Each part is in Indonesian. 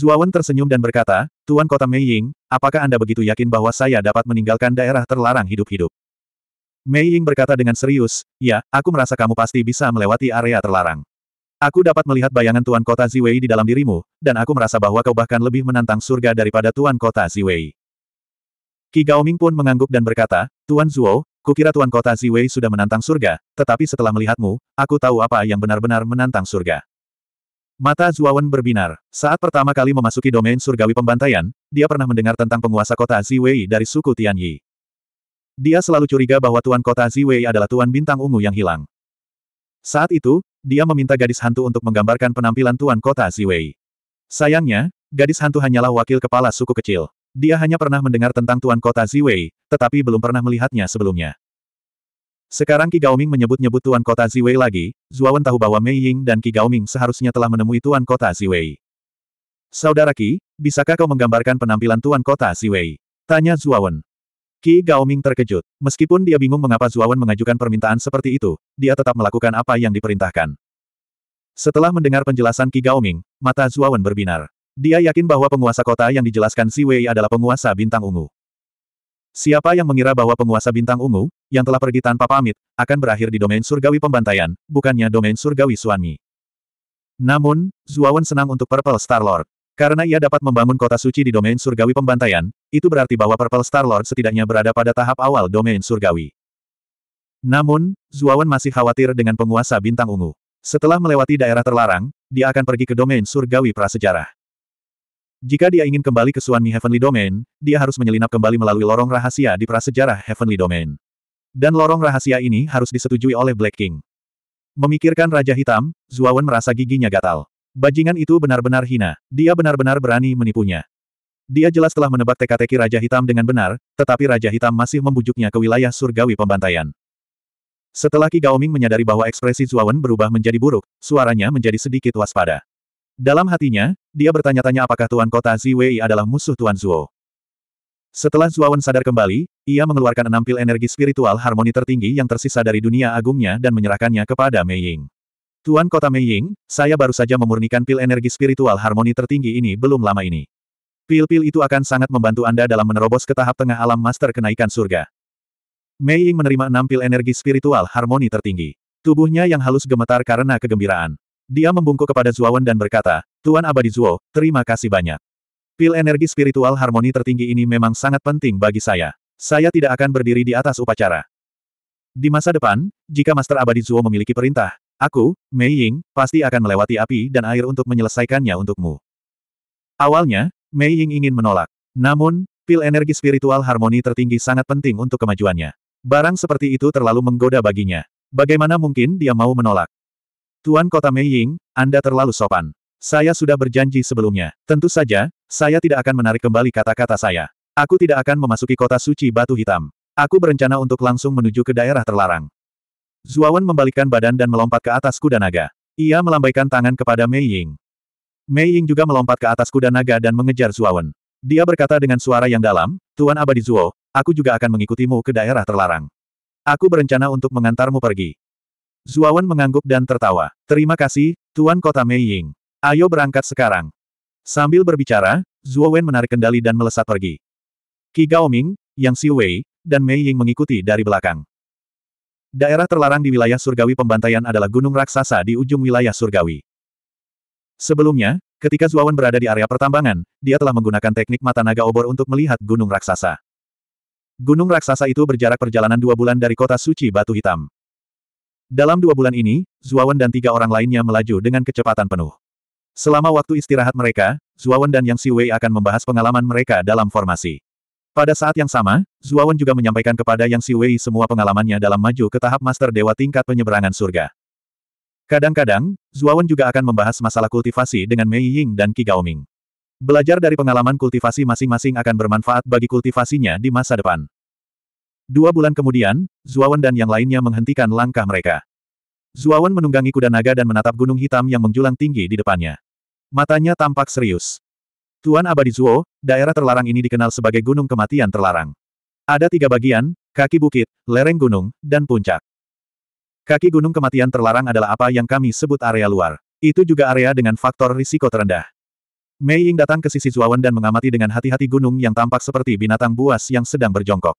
Zuawan tersenyum dan berkata, Tuan Kota Meiying, apakah Anda begitu yakin bahwa saya dapat meninggalkan daerah terlarang hidup-hidup? Mei Ying berkata dengan serius, ya, aku merasa kamu pasti bisa melewati area terlarang. Aku dapat melihat bayangan Tuan Kota Ziwei di dalam dirimu, dan aku merasa bahwa kau bahkan lebih menantang surga daripada Tuan Kota Ziwei. Qi Gaoming pun mengangguk dan berkata, Tuan Zuo, kukira Tuan Kota Ziwei sudah menantang surga, tetapi setelah melihatmu, aku tahu apa yang benar-benar menantang surga. Mata Zuawan berbinar. Saat pertama kali memasuki domain surgawi pembantaian, dia pernah mendengar tentang penguasa kota Ziwei dari suku Tianyi. Dia selalu curiga bahwa tuan kota Ziwei adalah tuan bintang ungu yang hilang. Saat itu, dia meminta gadis hantu untuk menggambarkan penampilan tuan kota Ziwei. Sayangnya, gadis hantu hanyalah wakil kepala suku kecil. Dia hanya pernah mendengar tentang tuan kota Ziwei, tetapi belum pernah melihatnya sebelumnya. Sekarang Qi Gaoming menyebut-nyebut Tuan Kota Ziwei lagi, Zuawan tahu bahwa Mei Ying dan Qi Gaoming seharusnya telah menemui Tuan Kota Ziwei. Saudara Ki, bisakah kau menggambarkan penampilan Tuan Kota Ziwei? Tanya Zuawan. Qi Gaoming terkejut. Meskipun dia bingung mengapa Zuawan mengajukan permintaan seperti itu, dia tetap melakukan apa yang diperintahkan. Setelah mendengar penjelasan Qi Gaoming, mata Zuawan berbinar. Dia yakin bahwa penguasa kota yang dijelaskan Ziwei adalah penguasa bintang ungu. Siapa yang mengira bahwa penguasa bintang ungu, yang telah pergi tanpa pamit, akan berakhir di domain surgawi pembantaian, bukannya domain surgawi suami? Namun, Zuawan senang untuk Purple Star Lord. Karena ia dapat membangun kota suci di domain surgawi pembantaian, itu berarti bahwa Purple Star Lord setidaknya berada pada tahap awal domain surgawi. Namun, Zuawan masih khawatir dengan penguasa bintang ungu. Setelah melewati daerah terlarang, dia akan pergi ke domain surgawi prasejarah. Jika dia ingin kembali ke Suanmi Heavenly Domain, dia harus menyelinap kembali melalui lorong rahasia di prasejarah Heavenly Domain. Dan lorong rahasia ini harus disetujui oleh Black King. Memikirkan Raja Hitam, Zuawan merasa giginya gatal. Bajingan itu benar-benar hina. Dia benar-benar berani menipunya. Dia jelas telah menebak teka-teki Raja Hitam dengan benar, tetapi Raja Hitam masih membujuknya ke wilayah surgawi pembantaian. Setelah Qi Gaoming menyadari bahwa ekspresi Zuawan berubah menjadi buruk, suaranya menjadi sedikit waspada. Dalam hatinya, dia bertanya-tanya apakah Tuan Kota Ziwei adalah musuh Tuan Zuo. Setelah Zuawan sadar kembali, ia mengeluarkan enam pil energi spiritual harmoni tertinggi yang tersisa dari dunia agungnya dan menyerahkannya kepada Mei Ying. Tuan Kota Mei Ying, saya baru saja memurnikan pil energi spiritual harmoni tertinggi ini belum lama ini. Pil-pil itu akan sangat membantu Anda dalam menerobos ke tahap tengah alam master kenaikan surga. Mei Ying menerima enam pil energi spiritual harmoni tertinggi. Tubuhnya yang halus gemetar karena kegembiraan. Dia membungkuk kepada Zuawan dan berkata, Tuan Abadi Zuo, terima kasih banyak. Pil energi spiritual harmoni tertinggi ini memang sangat penting bagi saya. Saya tidak akan berdiri di atas upacara. Di masa depan, jika Master Abadi Zuo memiliki perintah, aku, Mei Ying, pasti akan melewati api dan air untuk menyelesaikannya untukmu. Awalnya, Mei Ying ingin menolak. Namun, pil energi spiritual harmoni tertinggi sangat penting untuk kemajuannya. Barang seperti itu terlalu menggoda baginya. Bagaimana mungkin dia mau menolak? Tuan Kota Mei Ying, Anda terlalu sopan. Saya sudah berjanji sebelumnya. Tentu saja, saya tidak akan menarik kembali kata-kata saya. Aku tidak akan memasuki kota suci batu hitam. Aku berencana untuk langsung menuju ke daerah terlarang. Zuawan membalikkan badan dan melompat ke atas kuda naga. Ia melambaikan tangan kepada Mei Ying. Mei Ying juga melompat ke atas kuda naga dan mengejar Zuawan. Dia berkata dengan suara yang dalam, Tuan Abadi Zuo, aku juga akan mengikutimu ke daerah terlarang. Aku berencana untuk mengantarmu pergi. Zuawan mengangguk dan tertawa. Terima kasih, Tuan Kota Mei Ying. Ayo berangkat sekarang. Sambil berbicara, Zuawan menarik kendali dan melesat pergi. Qi Gaoming, Yang Wei, dan Mei Ying mengikuti dari belakang. Daerah terlarang di wilayah surgawi pembantaian adalah gunung raksasa di ujung wilayah surgawi. Sebelumnya, ketika Zuawan berada di area pertambangan, dia telah menggunakan teknik mata naga obor untuk melihat gunung raksasa. Gunung raksasa itu berjarak perjalanan dua bulan dari kota suci Batu Hitam. Dalam dua bulan ini, Zuawan dan tiga orang lainnya melaju dengan kecepatan penuh. Selama waktu istirahat mereka, Zuawan dan Yang Siwei akan membahas pengalaman mereka dalam formasi. Pada saat yang sama, Zuawan juga menyampaikan kepada Yang Siwei semua pengalamannya dalam maju ke tahap Master Dewa tingkat penyeberangan surga. Kadang-kadang, Zuawan juga akan membahas masalah kultivasi dengan Mei Ying dan Qi Gaoming. Belajar dari pengalaman kultivasi masing-masing akan bermanfaat bagi kultivasinya di masa depan. Dua bulan kemudian, Zuawan dan yang lainnya menghentikan langkah mereka. Zuawan menunggangi kuda naga dan menatap gunung hitam yang menjulang tinggi di depannya. Matanya tampak serius. Tuan Abadi Zuo, daerah terlarang ini dikenal sebagai Gunung Kematian Terlarang. Ada tiga bagian, kaki bukit, lereng gunung, dan puncak. Kaki Gunung Kematian Terlarang adalah apa yang kami sebut area luar. Itu juga area dengan faktor risiko terendah. Mei Ying datang ke sisi Zuawan dan mengamati dengan hati-hati gunung yang tampak seperti binatang buas yang sedang berjongkok.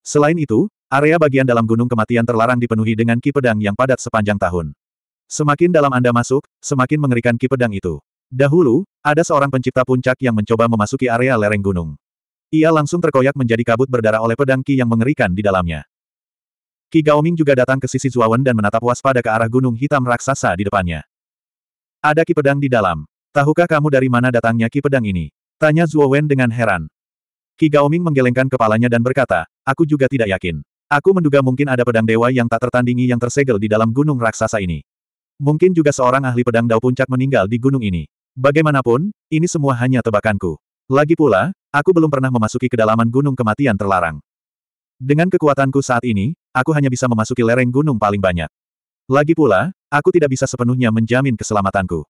Selain itu, area bagian dalam gunung kematian terlarang dipenuhi dengan ki pedang yang padat sepanjang tahun. Semakin dalam Anda masuk, semakin mengerikan ki pedang itu. Dahulu, ada seorang pencipta puncak yang mencoba memasuki area lereng gunung. Ia langsung terkoyak menjadi kabut berdarah oleh pedang ki yang mengerikan di dalamnya. Ki Gaoming juga datang ke sisi Zuawan dan menatap waspada ke arah gunung hitam raksasa di depannya. Ada ki pedang di dalam. Tahukah kamu dari mana datangnya ki pedang ini? Tanya Zuowen dengan heran. Ki Gaoming menggelengkan kepalanya dan berkata, Aku juga tidak yakin. Aku menduga mungkin ada pedang dewa yang tak tertandingi yang tersegel di dalam gunung raksasa ini. Mungkin juga seorang ahli pedang dao puncak meninggal di gunung ini. Bagaimanapun, ini semua hanya tebakanku. Lagi pula, aku belum pernah memasuki kedalaman gunung kematian terlarang. Dengan kekuatanku saat ini, aku hanya bisa memasuki lereng gunung paling banyak. Lagi pula, aku tidak bisa sepenuhnya menjamin keselamatanku.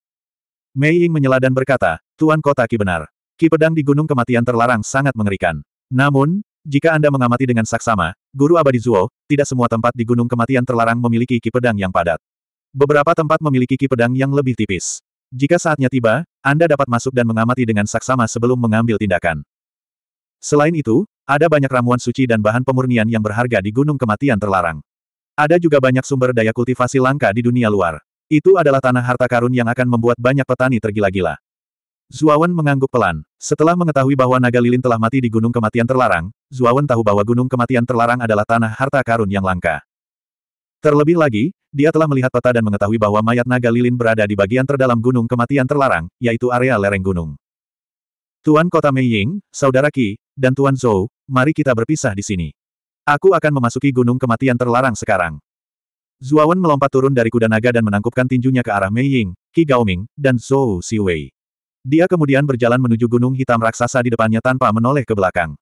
Mei Ying menyela dan berkata, Tuan Kota Ki benar. Ki pedang di gunung kematian terlarang sangat mengerikan. Namun, jika Anda mengamati dengan saksama, Guru Abadi Zuo, tidak semua tempat di Gunung Kematian terlarang memiliki ki pedang yang padat. Beberapa tempat memiliki ki pedang yang lebih tipis. Jika saatnya tiba, Anda dapat masuk dan mengamati dengan saksama sebelum mengambil tindakan. Selain itu, ada banyak ramuan suci dan bahan pemurnian yang berharga di Gunung Kematian terlarang. Ada juga banyak sumber daya kultivasi langka di dunia luar. Itu adalah tanah harta karun yang akan membuat banyak petani tergila-gila. Zuawan mengangguk pelan. Setelah mengetahui bahwa naga lilin telah mati di Gunung Kematian Terlarang, Zuawan tahu bahwa Gunung Kematian Terlarang adalah tanah harta karun yang langka. Terlebih lagi, dia telah melihat peta dan mengetahui bahwa mayat naga lilin berada di bagian terdalam Gunung Kematian Terlarang, yaitu area lereng gunung. Tuan Kota Meiying, Saudara Ki, dan Tuan Zhou, mari kita berpisah di sini. Aku akan memasuki Gunung Kematian Terlarang sekarang. Zuawan melompat turun dari kuda naga dan menangkupkan tinjunya ke arah Mei Ying, Qi Gaoming, dan Zhou Siwei. Dia kemudian berjalan menuju gunung hitam raksasa di depannya tanpa menoleh ke belakang.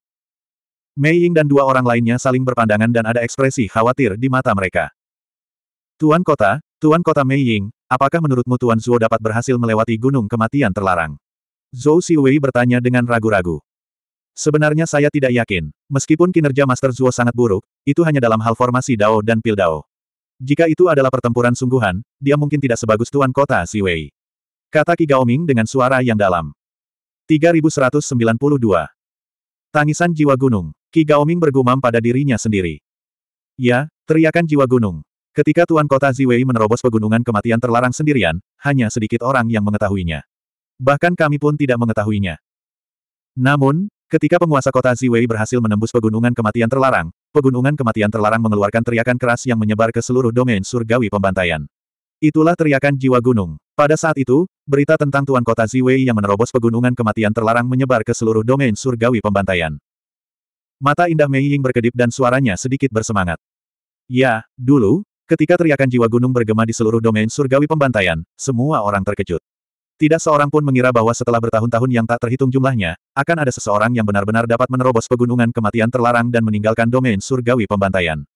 Mei Ying dan dua orang lainnya saling berpandangan dan ada ekspresi khawatir di mata mereka. Tuan Kota, Tuan Kota Mei Ying, apakah menurutmu Tuan Zhuo dapat berhasil melewati gunung kematian terlarang? Zhou Siwei bertanya dengan ragu-ragu. Sebenarnya saya tidak yakin. Meskipun kinerja Master Zhuo sangat buruk, itu hanya dalam hal formasi Dao dan Pil Dao. Jika itu adalah pertempuran sungguhan, dia mungkin tidak sebagus Tuan Kota Siwei. Kata Qi Gaoming dengan suara yang dalam. 3192. Tangisan jiwa gunung. Qi Gaoming bergumam pada dirinya sendiri. Ya, teriakan jiwa gunung. Ketika Tuan Kota Ziwei menerobos pegunungan kematian terlarang sendirian, hanya sedikit orang yang mengetahuinya. Bahkan kami pun tidak mengetahuinya. Namun, ketika penguasa kota Ziwei berhasil menembus pegunungan kematian terlarang, pegunungan kematian terlarang mengeluarkan teriakan keras yang menyebar ke seluruh domain surgawi pembantaian. Itulah teriakan jiwa gunung. Pada saat itu, berita tentang Tuan Kota Ziwei yang menerobos pegunungan kematian terlarang menyebar ke seluruh domain surgawi pembantaian. Mata indah Mei Ying berkedip dan suaranya sedikit bersemangat. Ya, dulu, ketika teriakan jiwa gunung bergema di seluruh domain surgawi pembantaian, semua orang terkejut. Tidak seorang pun mengira bahwa setelah bertahun-tahun yang tak terhitung jumlahnya, akan ada seseorang yang benar-benar dapat menerobos pegunungan kematian terlarang dan meninggalkan domain surgawi pembantaian.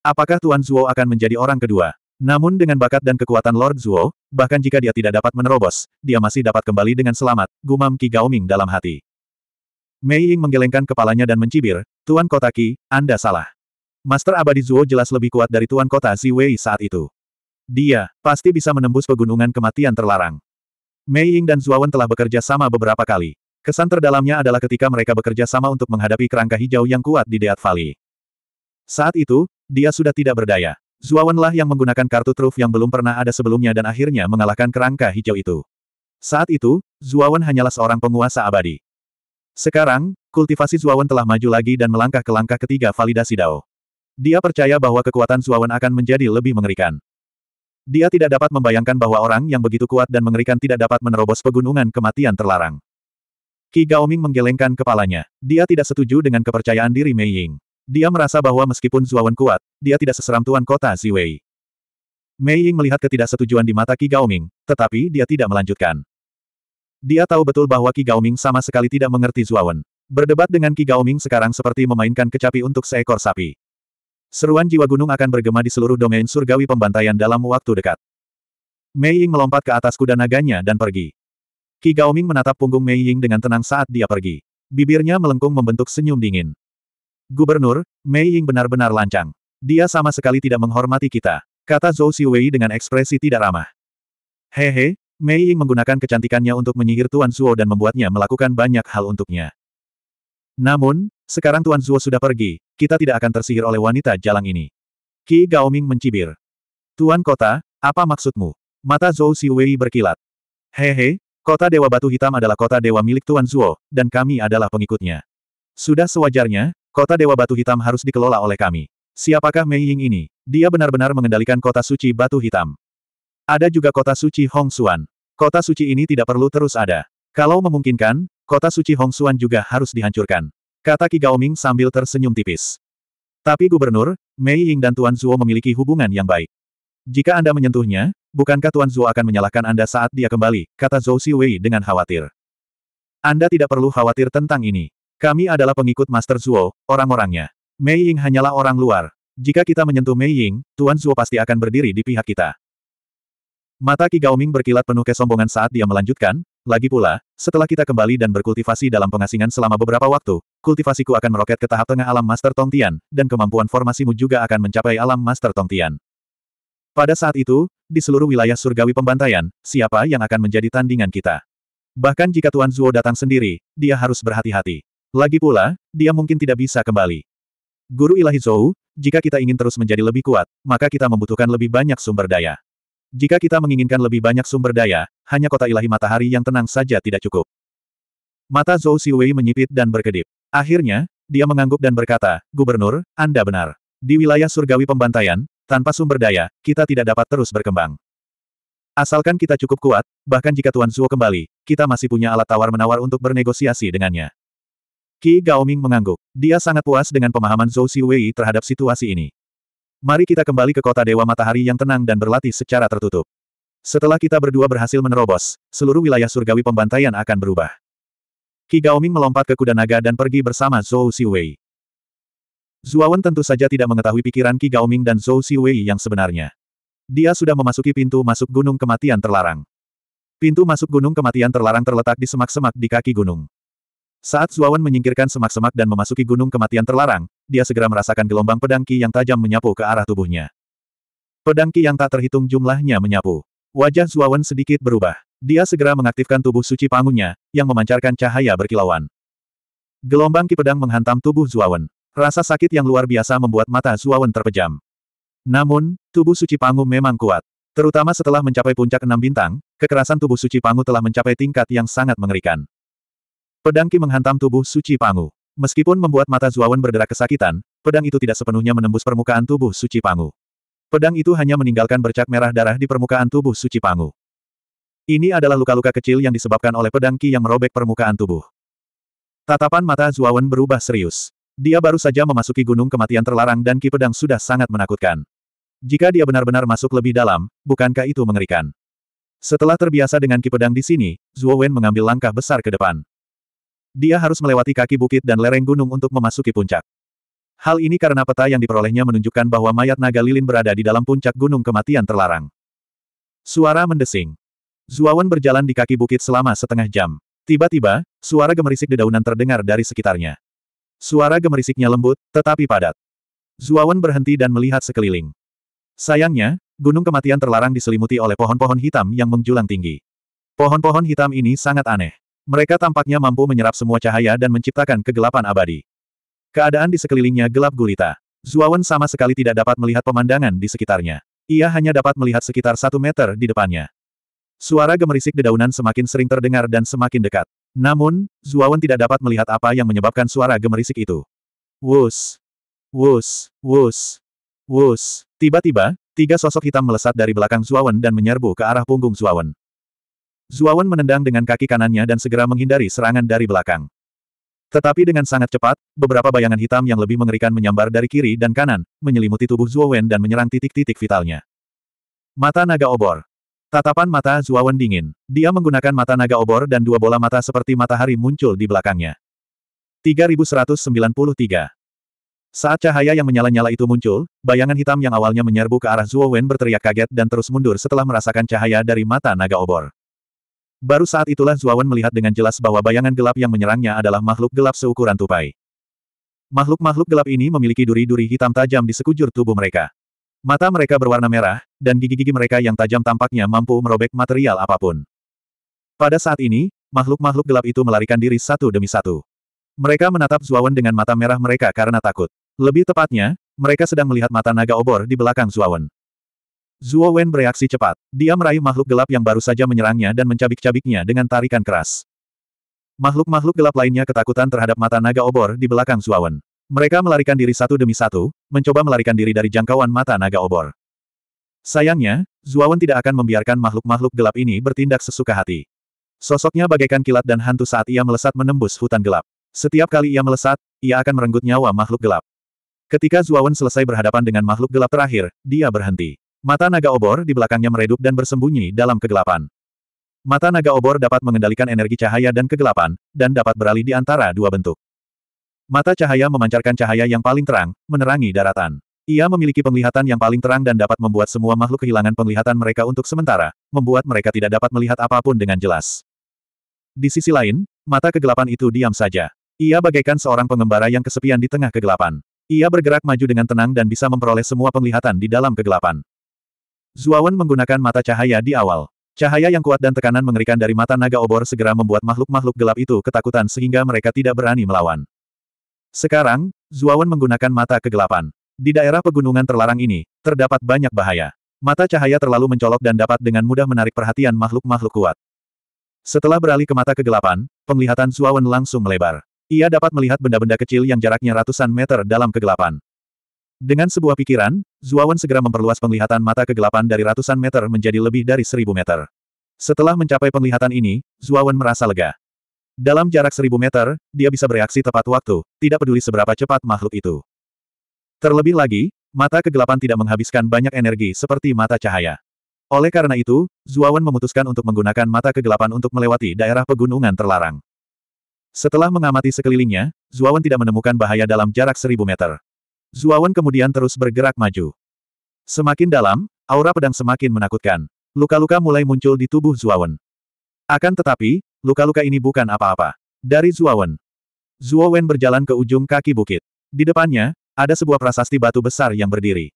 Apakah Tuan Zuo akan menjadi orang kedua? Namun dengan bakat dan kekuatan Lord Zuo, bahkan jika dia tidak dapat menerobos, dia masih dapat kembali dengan selamat, gumam Qi Gaoming dalam hati. Mei Ying menggelengkan kepalanya dan mencibir, Tuan Kota Qi, Anda salah. Master Abadi Zuo jelas lebih kuat dari Tuan Kota Zi Wei saat itu. Dia, pasti bisa menembus pegunungan kematian terlarang. Mei Ying dan Wen telah bekerja sama beberapa kali. Kesan terdalamnya adalah ketika mereka bekerja sama untuk menghadapi kerangka hijau yang kuat di Deat Valley. Saat itu, dia sudah tidak berdaya. Zuawanlah yang menggunakan kartu truf yang belum pernah ada sebelumnya dan akhirnya mengalahkan kerangka hijau itu. Saat itu, Zuawan hanyalah seorang penguasa abadi. Sekarang, kultivasi Zuawan telah maju lagi dan melangkah ke langkah ketiga validasi Dao. Dia percaya bahwa kekuatan Zuawan akan menjadi lebih mengerikan. Dia tidak dapat membayangkan bahwa orang yang begitu kuat dan mengerikan tidak dapat menerobos pegunungan kematian terlarang. Ki Gaoming menggelengkan kepalanya. Dia tidak setuju dengan kepercayaan diri Mei Ying. Dia merasa bahwa meskipun Zuawan kuat, dia tidak seseram Tuan Kota Ziwei. Mei Ying melihat ketidaksetujuan di mata Qi Gaoming, tetapi dia tidak melanjutkan. Dia tahu betul bahwa Qi Gaoming sama sekali tidak mengerti Zuawan. Berdebat dengan Qi Gaoming sekarang seperti memainkan kecapi untuk seekor sapi. Seruan jiwa gunung akan bergema di seluruh domain surgawi pembantaian dalam waktu dekat. Mei Ying melompat ke atas kuda naganya dan pergi. Qi Gaoming menatap punggung Mei Ying dengan tenang saat dia pergi. Bibirnya melengkung membentuk senyum dingin. Gubernur, Mei Ying benar-benar lancang. Dia sama sekali tidak menghormati kita, kata Zhou Siwei dengan ekspresi tidak ramah. Hehe, Mei Ying menggunakan kecantikannya untuk menyihir Tuan Zuo dan membuatnya melakukan banyak hal untuknya. Namun, sekarang Tuan Zuo sudah pergi, kita tidak akan tersihir oleh wanita jalang ini. Qi Gaoming mencibir. Tuan Kota, apa maksudmu? Mata Zhou Siwei berkilat. Hehe, kota Dewa Batu Hitam adalah kota Dewa milik Tuan Zuo, dan kami adalah pengikutnya. Sudah sewajarnya, Kota Dewa Batu Hitam harus dikelola oleh kami. Siapakah Mei Ying ini? Dia benar-benar mengendalikan kota suci Batu Hitam. Ada juga kota suci Hong Xuan. Kota suci ini tidak perlu terus ada. Kalau memungkinkan, kota suci Hong Xuan juga harus dihancurkan. Kata Qi Gaoming sambil tersenyum tipis. Tapi Gubernur, Mei Ying dan Tuan Zuo memiliki hubungan yang baik. Jika Anda menyentuhnya, bukankah Tuan Zuo akan menyalahkan Anda saat dia kembali, kata Zhou Siwei dengan khawatir. Anda tidak perlu khawatir tentang ini. Kami adalah pengikut Master Zuo, orang-orangnya. Mei Ying hanyalah orang luar. Jika kita menyentuh Mei Ying, Tuan Zuo pasti akan berdiri di pihak kita. Mata Qi Gaoming berkilat penuh kesombongan saat dia melanjutkan, lagi pula, setelah kita kembali dan berkultivasi dalam pengasingan selama beberapa waktu, kultivasiku akan meroket ke tahap tengah alam Master Tongtian, dan kemampuan formasimu juga akan mencapai alam Master Tongtian. Pada saat itu, di seluruh wilayah surgawi pembantaian, siapa yang akan menjadi tandingan kita? Bahkan jika Tuan Zuo datang sendiri, dia harus berhati-hati. Lagi pula, dia mungkin tidak bisa kembali. Guru ilahi Zhou, jika kita ingin terus menjadi lebih kuat, maka kita membutuhkan lebih banyak sumber daya. Jika kita menginginkan lebih banyak sumber daya, hanya kota ilahi matahari yang tenang saja tidak cukup. Mata Zhou Siwei menyipit dan berkedip. Akhirnya, dia mengangguk dan berkata, Gubernur, Anda benar. Di wilayah surgawi pembantaian, tanpa sumber daya, kita tidak dapat terus berkembang. Asalkan kita cukup kuat, bahkan jika Tuan Zuo kembali, kita masih punya alat tawar-menawar untuk bernegosiasi dengannya. Gao Ming mengangguk. Dia sangat puas dengan pemahaman Zhou Wei terhadap situasi ini. Mari kita kembali ke kota Dewa Matahari yang tenang dan berlatih secara tertutup. Setelah kita berdua berhasil menerobos, seluruh wilayah surgawi pembantaian akan berubah. Ki Gao Ming melompat ke kuda naga dan pergi bersama Zhou Zuo Zuawan tentu saja tidak mengetahui pikiran Ki Gao Ming dan Zhou Wei yang sebenarnya. Dia sudah memasuki pintu masuk gunung kematian terlarang. Pintu masuk gunung kematian terlarang terletak di semak-semak di kaki gunung. Saat Zuawan menyingkirkan semak-semak dan memasuki gunung kematian terlarang, dia segera merasakan gelombang pedang Ki yang tajam menyapu ke arah tubuhnya. Pedang Ki yang tak terhitung jumlahnya menyapu. Wajah Zuawan sedikit berubah. Dia segera mengaktifkan tubuh suci pangunya, yang memancarkan cahaya berkilauan. Gelombang Ki pedang menghantam tubuh Zuawan. Rasa sakit yang luar biasa membuat mata Zuawan terpejam. Namun, tubuh suci pangu memang kuat. Terutama setelah mencapai puncak enam bintang, kekerasan tubuh suci Pangu telah mencapai tingkat yang sangat mengerikan. Pedang Ki menghantam tubuh suci Pangu. Meskipun membuat mata Zuawan berderak kesakitan, pedang itu tidak sepenuhnya menembus permukaan tubuh suci Pangu. Pedang itu hanya meninggalkan bercak merah darah di permukaan tubuh suci Pangu. Ini adalah luka-luka kecil yang disebabkan oleh pedang Ki yang merobek permukaan tubuh. Tatapan mata Zuawan berubah serius. Dia baru saja memasuki gunung kematian terlarang dan Ki pedang sudah sangat menakutkan. Jika dia benar-benar masuk lebih dalam, bukankah itu mengerikan? Setelah terbiasa dengan Ki pedang di sini, Zuawan mengambil langkah besar ke depan dia harus melewati kaki bukit dan lereng gunung untuk memasuki puncak. Hal ini karena peta yang diperolehnya menunjukkan bahwa mayat naga lilin berada di dalam puncak gunung kematian terlarang. Suara mendesing. Zuawan berjalan di kaki bukit selama setengah jam. Tiba-tiba, suara gemerisik dedaunan terdengar dari sekitarnya. Suara gemerisiknya lembut, tetapi padat. Zuawan berhenti dan melihat sekeliling. Sayangnya, gunung kematian terlarang diselimuti oleh pohon-pohon hitam yang menjulang tinggi. Pohon-pohon hitam ini sangat aneh. Mereka tampaknya mampu menyerap semua cahaya dan menciptakan kegelapan abadi. Keadaan di sekelilingnya gelap gulita. Zuawan sama sekali tidak dapat melihat pemandangan di sekitarnya. Ia hanya dapat melihat sekitar satu meter di depannya. Suara gemerisik dedaunan semakin sering terdengar dan semakin dekat. Namun, Zuawan tidak dapat melihat apa yang menyebabkan suara gemerisik itu. Wus! Wus! Wus! Wus! Tiba-tiba, tiga sosok hitam melesat dari belakang Zuawan dan menyerbu ke arah punggung Zuawan. Zuawan menendang dengan kaki kanannya dan segera menghindari serangan dari belakang. Tetapi dengan sangat cepat, beberapa bayangan hitam yang lebih mengerikan menyambar dari kiri dan kanan, menyelimuti tubuh Zuawan dan menyerang titik-titik vitalnya. Mata naga obor. Tatapan mata Zuawan dingin. Dia menggunakan mata naga obor dan dua bola mata seperti matahari muncul di belakangnya. 3193. Saat cahaya yang menyala-nyala itu muncul, bayangan hitam yang awalnya menyerbu ke arah Wen berteriak kaget dan terus mundur setelah merasakan cahaya dari mata naga obor. Baru saat itulah Zuawan melihat dengan jelas bahwa bayangan gelap yang menyerangnya adalah makhluk gelap seukuran tupai. Makhluk-makhluk gelap ini memiliki duri-duri hitam tajam di sekujur tubuh mereka. Mata mereka berwarna merah, dan gigi-gigi mereka yang tajam tampaknya mampu merobek material apapun. Pada saat ini, makhluk-makhluk gelap itu melarikan diri satu demi satu. Mereka menatap Zuawan dengan mata merah mereka karena takut. Lebih tepatnya, mereka sedang melihat mata naga obor di belakang Zuawan. Zuo Wen bereaksi cepat. Dia meraih makhluk gelap yang baru saja menyerangnya dan mencabik-cabiknya dengan tarikan keras. Makhluk-makhluk gelap lainnya ketakutan terhadap mata naga obor di belakang Zuo Wen. Mereka melarikan diri satu demi satu, mencoba melarikan diri dari jangkauan mata naga obor. Sayangnya, Zuo Wen tidak akan membiarkan makhluk-makhluk gelap ini bertindak sesuka hati. Sosoknya bagaikan kilat dan hantu saat ia melesat menembus hutan gelap. Setiap kali ia melesat, ia akan merenggut nyawa makhluk gelap. Ketika Zuo Wen selesai berhadapan dengan makhluk gelap terakhir, dia berhenti. Mata naga obor di belakangnya meredup dan bersembunyi dalam kegelapan. Mata naga obor dapat mengendalikan energi cahaya dan kegelapan, dan dapat beralih di antara dua bentuk. Mata cahaya memancarkan cahaya yang paling terang, menerangi daratan. Ia memiliki penglihatan yang paling terang dan dapat membuat semua makhluk kehilangan penglihatan mereka untuk sementara, membuat mereka tidak dapat melihat apapun dengan jelas. Di sisi lain, mata kegelapan itu diam saja. Ia bagaikan seorang pengembara yang kesepian di tengah kegelapan. Ia bergerak maju dengan tenang dan bisa memperoleh semua penglihatan di dalam kegelapan. Zuawan menggunakan mata cahaya di awal. Cahaya yang kuat dan tekanan mengerikan dari mata naga obor segera membuat makhluk-makhluk gelap itu ketakutan sehingga mereka tidak berani melawan. Sekarang, Zuawan menggunakan mata kegelapan. Di daerah pegunungan terlarang ini, terdapat banyak bahaya. Mata cahaya terlalu mencolok dan dapat dengan mudah menarik perhatian makhluk-makhluk kuat. Setelah beralih ke mata kegelapan, penglihatan Zuawan langsung melebar. Ia dapat melihat benda-benda kecil yang jaraknya ratusan meter dalam kegelapan. Dengan sebuah pikiran, Zuawan segera memperluas penglihatan mata kegelapan dari ratusan meter menjadi lebih dari seribu meter. Setelah mencapai penglihatan ini, Zuawan merasa lega. Dalam jarak seribu meter, dia bisa bereaksi tepat waktu, tidak peduli seberapa cepat makhluk itu. Terlebih lagi, mata kegelapan tidak menghabiskan banyak energi seperti mata cahaya. Oleh karena itu, Zuawan memutuskan untuk menggunakan mata kegelapan untuk melewati daerah pegunungan terlarang. Setelah mengamati sekelilingnya, Zuawan tidak menemukan bahaya dalam jarak seribu meter. Zuawan kemudian terus bergerak maju. Semakin dalam, aura pedang semakin menakutkan. Luka-luka mulai muncul di tubuh Zuawan. Akan tetapi, luka-luka ini bukan apa-apa. Dari Zuawan. Zuawan berjalan ke ujung kaki bukit. Di depannya, ada sebuah prasasti batu besar yang berdiri.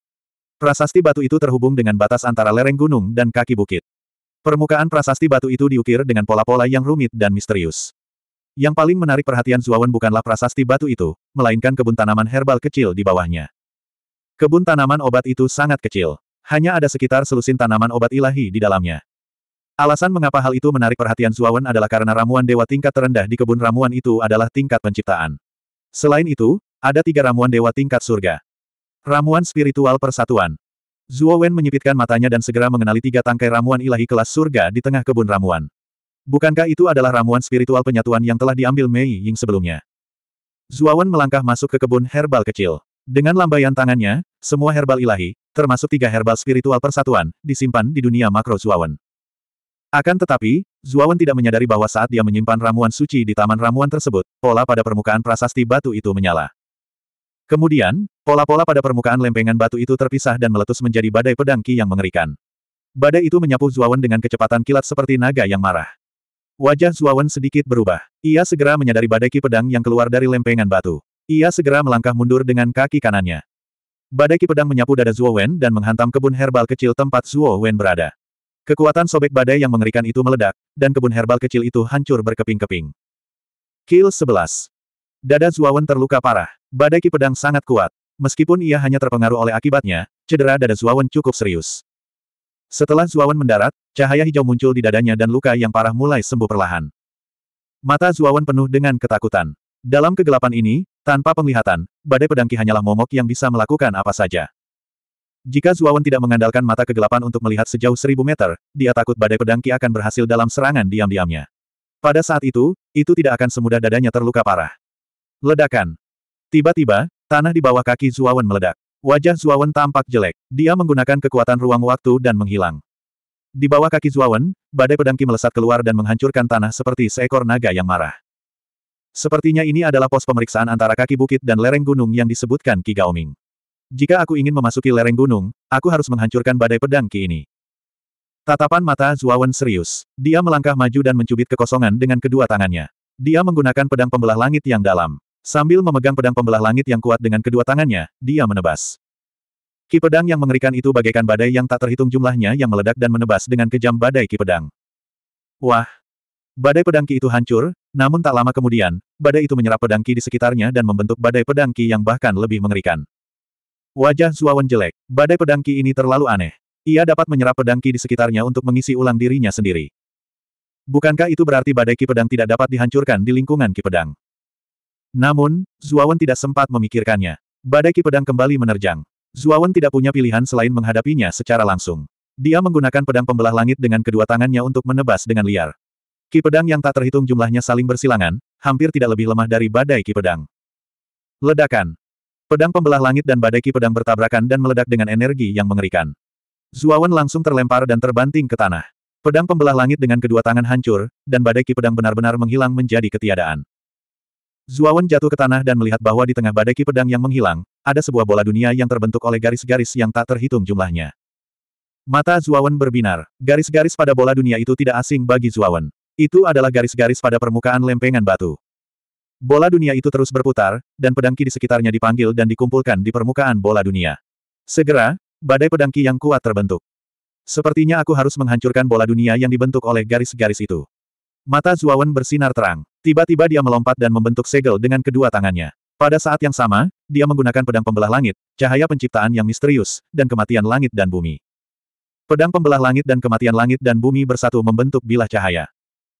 Prasasti batu itu terhubung dengan batas antara lereng gunung dan kaki bukit. Permukaan prasasti batu itu diukir dengan pola-pola yang rumit dan misterius. Yang paling menarik perhatian Zuawan bukanlah prasasti batu itu, melainkan kebun tanaman herbal kecil di bawahnya. Kebun tanaman obat itu sangat kecil. Hanya ada sekitar selusin tanaman obat ilahi di dalamnya. Alasan mengapa hal itu menarik perhatian Zuawan adalah karena ramuan dewa tingkat terendah di kebun ramuan itu adalah tingkat penciptaan. Selain itu, ada tiga ramuan dewa tingkat surga. Ramuan spiritual persatuan. Wen menyipitkan matanya dan segera mengenali tiga tangkai ramuan ilahi kelas surga di tengah kebun ramuan. Bukankah itu adalah ramuan spiritual penyatuan yang telah diambil Mei Ying sebelumnya? Zuawan melangkah masuk ke kebun herbal kecil. Dengan lambaian tangannya, semua herbal ilahi, termasuk tiga herbal spiritual persatuan, disimpan di dunia makro Zuawan. Akan tetapi, Zuawan tidak menyadari bahwa saat dia menyimpan ramuan suci di taman ramuan tersebut, pola pada permukaan prasasti batu itu menyala. Kemudian, pola-pola pada permukaan lempengan batu itu terpisah dan meletus menjadi badai pedang Ki yang mengerikan. Badai itu menyapu Zuawan dengan kecepatan kilat seperti naga yang marah. Wajah Zuawan sedikit berubah. Ia segera menyadari badai ki pedang yang keluar dari lempengan batu. Ia segera melangkah mundur dengan kaki kanannya. Badai ki pedang menyapu dada Zuawan dan menghantam kebun herbal kecil tempat Zuo berada. Kekuatan sobek badai yang mengerikan itu meledak, dan kebun herbal kecil itu hancur berkeping-keping. Kill 11. Dada Zuawan terluka parah. Badai ki pedang sangat kuat. Meskipun ia hanya terpengaruh oleh akibatnya, cedera dada Zuawan cukup serius. Setelah Zuawan mendarat, Cahaya hijau muncul di dadanya dan luka yang parah mulai sembuh perlahan. Mata Zuawan penuh dengan ketakutan. Dalam kegelapan ini, tanpa penglihatan, badai pedangki hanyalah momok yang bisa melakukan apa saja. Jika Zuawan tidak mengandalkan mata kegelapan untuk melihat sejauh seribu meter, dia takut badai pedangki akan berhasil dalam serangan diam-diamnya. Pada saat itu, itu tidak akan semudah dadanya terluka parah. Ledakan. Tiba-tiba, tanah di bawah kaki Zuawan meledak. Wajah Zuawan tampak jelek. Dia menggunakan kekuatan ruang waktu dan menghilang. Di bawah kaki Zuawan, badai pedangki melesat keluar dan menghancurkan tanah seperti seekor naga yang marah. Sepertinya ini adalah pos pemeriksaan antara kaki bukit dan lereng gunung yang disebutkan Qi Gaoming. Jika aku ingin memasuki lereng gunung, aku harus menghancurkan badai pedang ki ini. Tatapan mata Zuawan serius. Dia melangkah maju dan mencubit kekosongan dengan kedua tangannya. Dia menggunakan pedang pembelah langit yang dalam. Sambil memegang pedang pembelah langit yang kuat dengan kedua tangannya, dia menebas. Ki pedang yang mengerikan itu bagaikan badai yang tak terhitung jumlahnya yang meledak dan menebas dengan kejam badai ki pedang. Wah! Badai pedang ki itu hancur, namun tak lama kemudian, badai itu menyerap pedang ki di sekitarnya dan membentuk badai pedang ki yang bahkan lebih mengerikan. Wajah Zuawan jelek, badai pedang ki ini terlalu aneh. Ia dapat menyerap pedang ki di sekitarnya untuk mengisi ulang dirinya sendiri. Bukankah itu berarti badai ki pedang tidak dapat dihancurkan di lingkungan ki pedang? Namun, Zuawan tidak sempat memikirkannya. Badai ki pedang kembali menerjang. Zuawan tidak punya pilihan selain menghadapinya secara langsung. Dia menggunakan pedang pembelah langit dengan kedua tangannya untuk menebas dengan liar. Ki pedang yang tak terhitung jumlahnya saling bersilangan, hampir tidak lebih lemah dari badai ki pedang. Ledakan. Pedang pembelah langit dan badai ki pedang bertabrakan dan meledak dengan energi yang mengerikan. Zuawan langsung terlempar dan terbanting ke tanah. Pedang pembelah langit dengan kedua tangan hancur, dan badai ki pedang benar-benar menghilang menjadi ketiadaan. Zuawan jatuh ke tanah dan melihat bahwa di tengah badai ki pedang yang menghilang, ada sebuah bola dunia yang terbentuk oleh garis-garis yang tak terhitung jumlahnya. Mata Zuawan berbinar. Garis-garis pada bola dunia itu tidak asing bagi Zuawan. Itu adalah garis-garis pada permukaan lempengan batu. Bola dunia itu terus berputar, dan pedangki di sekitarnya dipanggil dan dikumpulkan di permukaan bola dunia. Segera, badai pedangki yang kuat terbentuk. Sepertinya aku harus menghancurkan bola dunia yang dibentuk oleh garis-garis itu. Mata Zuawan bersinar terang. Tiba-tiba dia melompat dan membentuk segel dengan kedua tangannya. Pada saat yang sama, dia menggunakan pedang pembelah langit, cahaya penciptaan yang misterius, dan kematian langit dan bumi. Pedang pembelah langit dan kematian langit dan bumi bersatu membentuk bilah cahaya.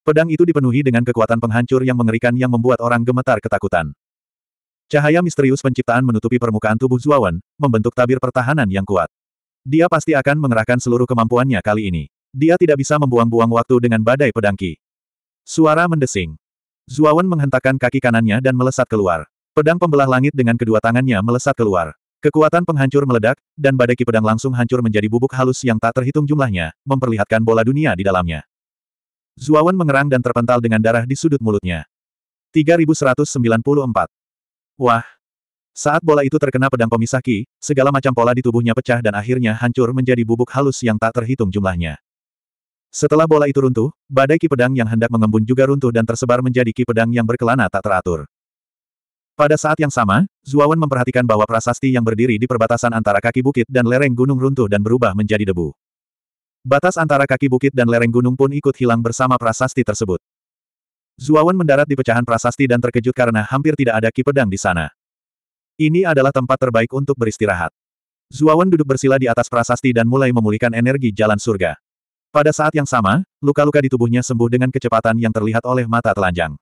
Pedang itu dipenuhi dengan kekuatan penghancur yang mengerikan yang membuat orang gemetar ketakutan. Cahaya misterius penciptaan menutupi permukaan tubuh Zuawan, membentuk tabir pertahanan yang kuat. Dia pasti akan mengerahkan seluruh kemampuannya kali ini. Dia tidak bisa membuang-buang waktu dengan badai pedangki. Suara mendesing. Zuawan menghentakkan kaki kanannya dan melesat keluar. Pedang pembelah langit dengan kedua tangannya melesat keluar. Kekuatan penghancur meledak, dan badai pedang langsung hancur menjadi bubuk halus yang tak terhitung jumlahnya, memperlihatkan bola dunia di dalamnya. Zuawan mengerang dan terpental dengan darah di sudut mulutnya. 3194. Wah! Saat bola itu terkena pedang pemisah Ki, segala macam pola di tubuhnya pecah dan akhirnya hancur menjadi bubuk halus yang tak terhitung jumlahnya. Setelah bola itu runtuh, badai Ki pedang yang hendak mengembun juga runtuh dan tersebar menjadi Ki pedang yang berkelana tak teratur. Pada saat yang sama, Zuawan memperhatikan bahwa prasasti yang berdiri di perbatasan antara kaki bukit dan lereng gunung runtuh dan berubah menjadi debu. Batas antara kaki bukit dan lereng gunung pun ikut hilang bersama prasasti tersebut. Zuawan mendarat di pecahan prasasti dan terkejut karena hampir tidak ada ki pedang di sana. Ini adalah tempat terbaik untuk beristirahat. Zuawan duduk bersila di atas prasasti dan mulai memulihkan energi jalan surga. Pada saat yang sama, luka-luka di tubuhnya sembuh dengan kecepatan yang terlihat oleh mata telanjang.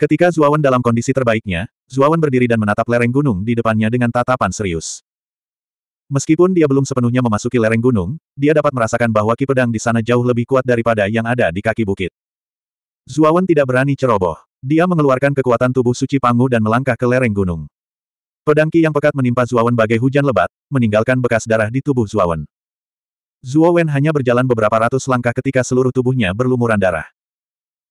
Ketika Zuawan dalam kondisi terbaiknya, Zuawan berdiri dan menatap lereng gunung di depannya dengan tatapan serius. Meskipun dia belum sepenuhnya memasuki lereng gunung, dia dapat merasakan bahwa ki pedang di sana jauh lebih kuat daripada yang ada di kaki bukit. Zuawan tidak berani ceroboh. Dia mengeluarkan kekuatan tubuh suci Pangu dan melangkah ke lereng gunung. Pedang ki yang pekat menimpa Zuawan bagai hujan lebat, meninggalkan bekas darah di tubuh Zuawan. Zuawan hanya berjalan beberapa ratus langkah ketika seluruh tubuhnya berlumuran darah.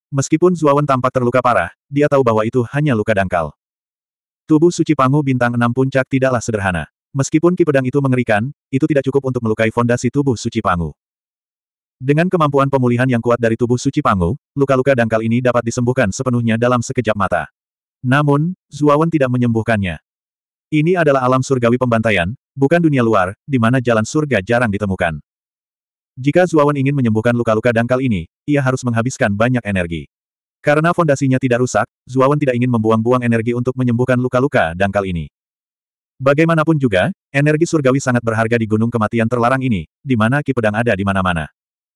Meskipun Zuawan tampak terluka parah, dia tahu bahwa itu hanya luka dangkal. Tubuh suci Pangu bintang enam puncak tidaklah sederhana. Meskipun ki pedang itu mengerikan, itu tidak cukup untuk melukai fondasi tubuh suci Pangu. Dengan kemampuan pemulihan yang kuat dari tubuh suci Pangu, luka-luka dangkal ini dapat disembuhkan sepenuhnya dalam sekejap mata. Namun, Zuawan tidak menyembuhkannya. Ini adalah alam surgawi pembantaian, bukan dunia luar, di mana jalan surga jarang ditemukan. Jika Zuawan ingin menyembuhkan luka-luka dangkal ini, ia harus menghabiskan banyak energi. Karena fondasinya tidak rusak, Zuawan tidak ingin membuang-buang energi untuk menyembuhkan luka-luka dangkal ini. Bagaimanapun juga, energi surgawi sangat berharga di gunung kematian terlarang ini, di mana ki pedang ada di mana-mana.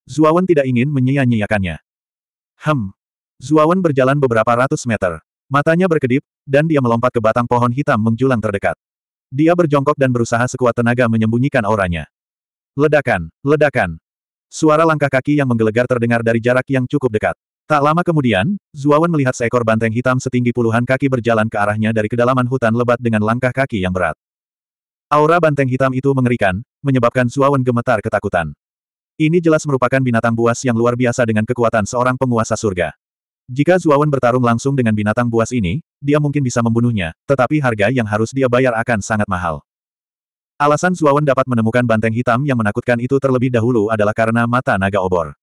Zuawan tidak ingin menyia-nyiakannya. Hem. Zuawan berjalan beberapa ratus meter. Matanya berkedip, dan dia melompat ke batang pohon hitam menjulang terdekat. Dia berjongkok dan berusaha sekuat tenaga menyembunyikan auranya. Ledakan, ledakan, Suara langkah kaki yang menggelegar terdengar dari jarak yang cukup dekat. Tak lama kemudian, Zuawan melihat seekor banteng hitam setinggi puluhan kaki berjalan ke arahnya dari kedalaman hutan lebat dengan langkah kaki yang berat. Aura banteng hitam itu mengerikan, menyebabkan Zuawan gemetar ketakutan. Ini jelas merupakan binatang buas yang luar biasa dengan kekuatan seorang penguasa surga. Jika Zuawan bertarung langsung dengan binatang buas ini, dia mungkin bisa membunuhnya, tetapi harga yang harus dia bayar akan sangat mahal. Alasan Zuawan dapat menemukan banteng hitam yang menakutkan itu terlebih dahulu adalah karena mata naga obor.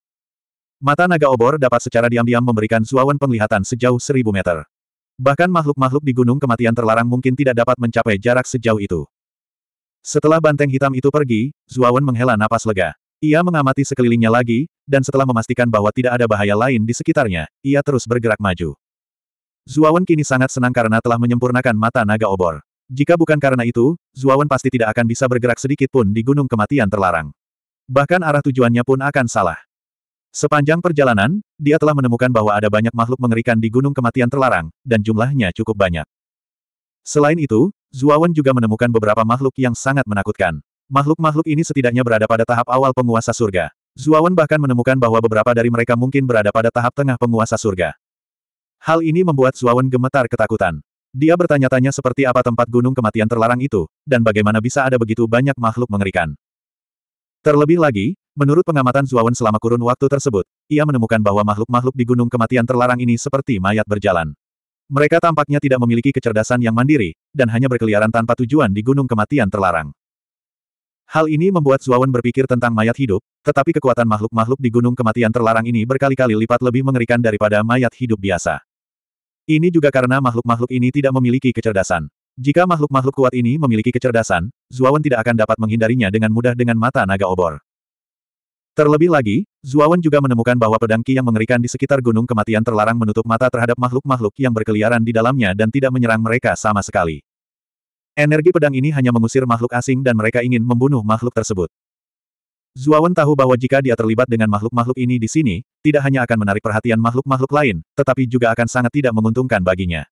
Mata naga obor dapat secara diam-diam memberikan Zuawan penglihatan sejauh seribu meter. Bahkan makhluk-makhluk di gunung kematian terlarang mungkin tidak dapat mencapai jarak sejauh itu. Setelah banteng hitam itu pergi, Zuawan menghela napas lega. Ia mengamati sekelilingnya lagi, dan setelah memastikan bahwa tidak ada bahaya lain di sekitarnya, ia terus bergerak maju. Zuawan kini sangat senang karena telah menyempurnakan mata naga obor. Jika bukan karena itu, Zuawan pasti tidak akan bisa bergerak sedikit pun di Gunung Kematian Terlarang. Bahkan arah tujuannya pun akan salah. Sepanjang perjalanan, dia telah menemukan bahwa ada banyak makhluk mengerikan di Gunung Kematian Terlarang, dan jumlahnya cukup banyak. Selain itu, Zuawan juga menemukan beberapa makhluk yang sangat menakutkan. Makhluk-makhluk ini setidaknya berada pada tahap awal penguasa surga. Zuawan bahkan menemukan bahwa beberapa dari mereka mungkin berada pada tahap tengah penguasa surga. Hal ini membuat Zuawan gemetar ketakutan. Dia bertanya-tanya seperti apa tempat gunung kematian terlarang itu, dan bagaimana bisa ada begitu banyak makhluk mengerikan. Terlebih lagi, menurut pengamatan Zuawan selama kurun waktu tersebut, ia menemukan bahwa makhluk-makhluk di gunung kematian terlarang ini seperti mayat berjalan. Mereka tampaknya tidak memiliki kecerdasan yang mandiri, dan hanya berkeliaran tanpa tujuan di gunung kematian terlarang. Hal ini membuat Zuawan berpikir tentang mayat hidup, tetapi kekuatan makhluk-makhluk di gunung kematian terlarang ini berkali-kali lipat lebih mengerikan daripada mayat hidup biasa. Ini juga karena makhluk-makhluk ini tidak memiliki kecerdasan. Jika makhluk-makhluk kuat ini memiliki kecerdasan, Zuawan tidak akan dapat menghindarinya dengan mudah dengan mata naga obor. Terlebih lagi, Zuawan juga menemukan bahwa pedang Qi yang mengerikan di sekitar Gunung Kematian terlarang menutup mata terhadap makhluk-makhluk yang berkeliaran di dalamnya dan tidak menyerang mereka sama sekali. Energi pedang ini hanya mengusir makhluk asing dan mereka ingin membunuh makhluk tersebut. Zuawan tahu bahwa jika dia terlibat dengan makhluk-makhluk ini di sini, tidak hanya akan menarik perhatian makhluk-makhluk lain, tetapi juga akan sangat tidak menguntungkan baginya.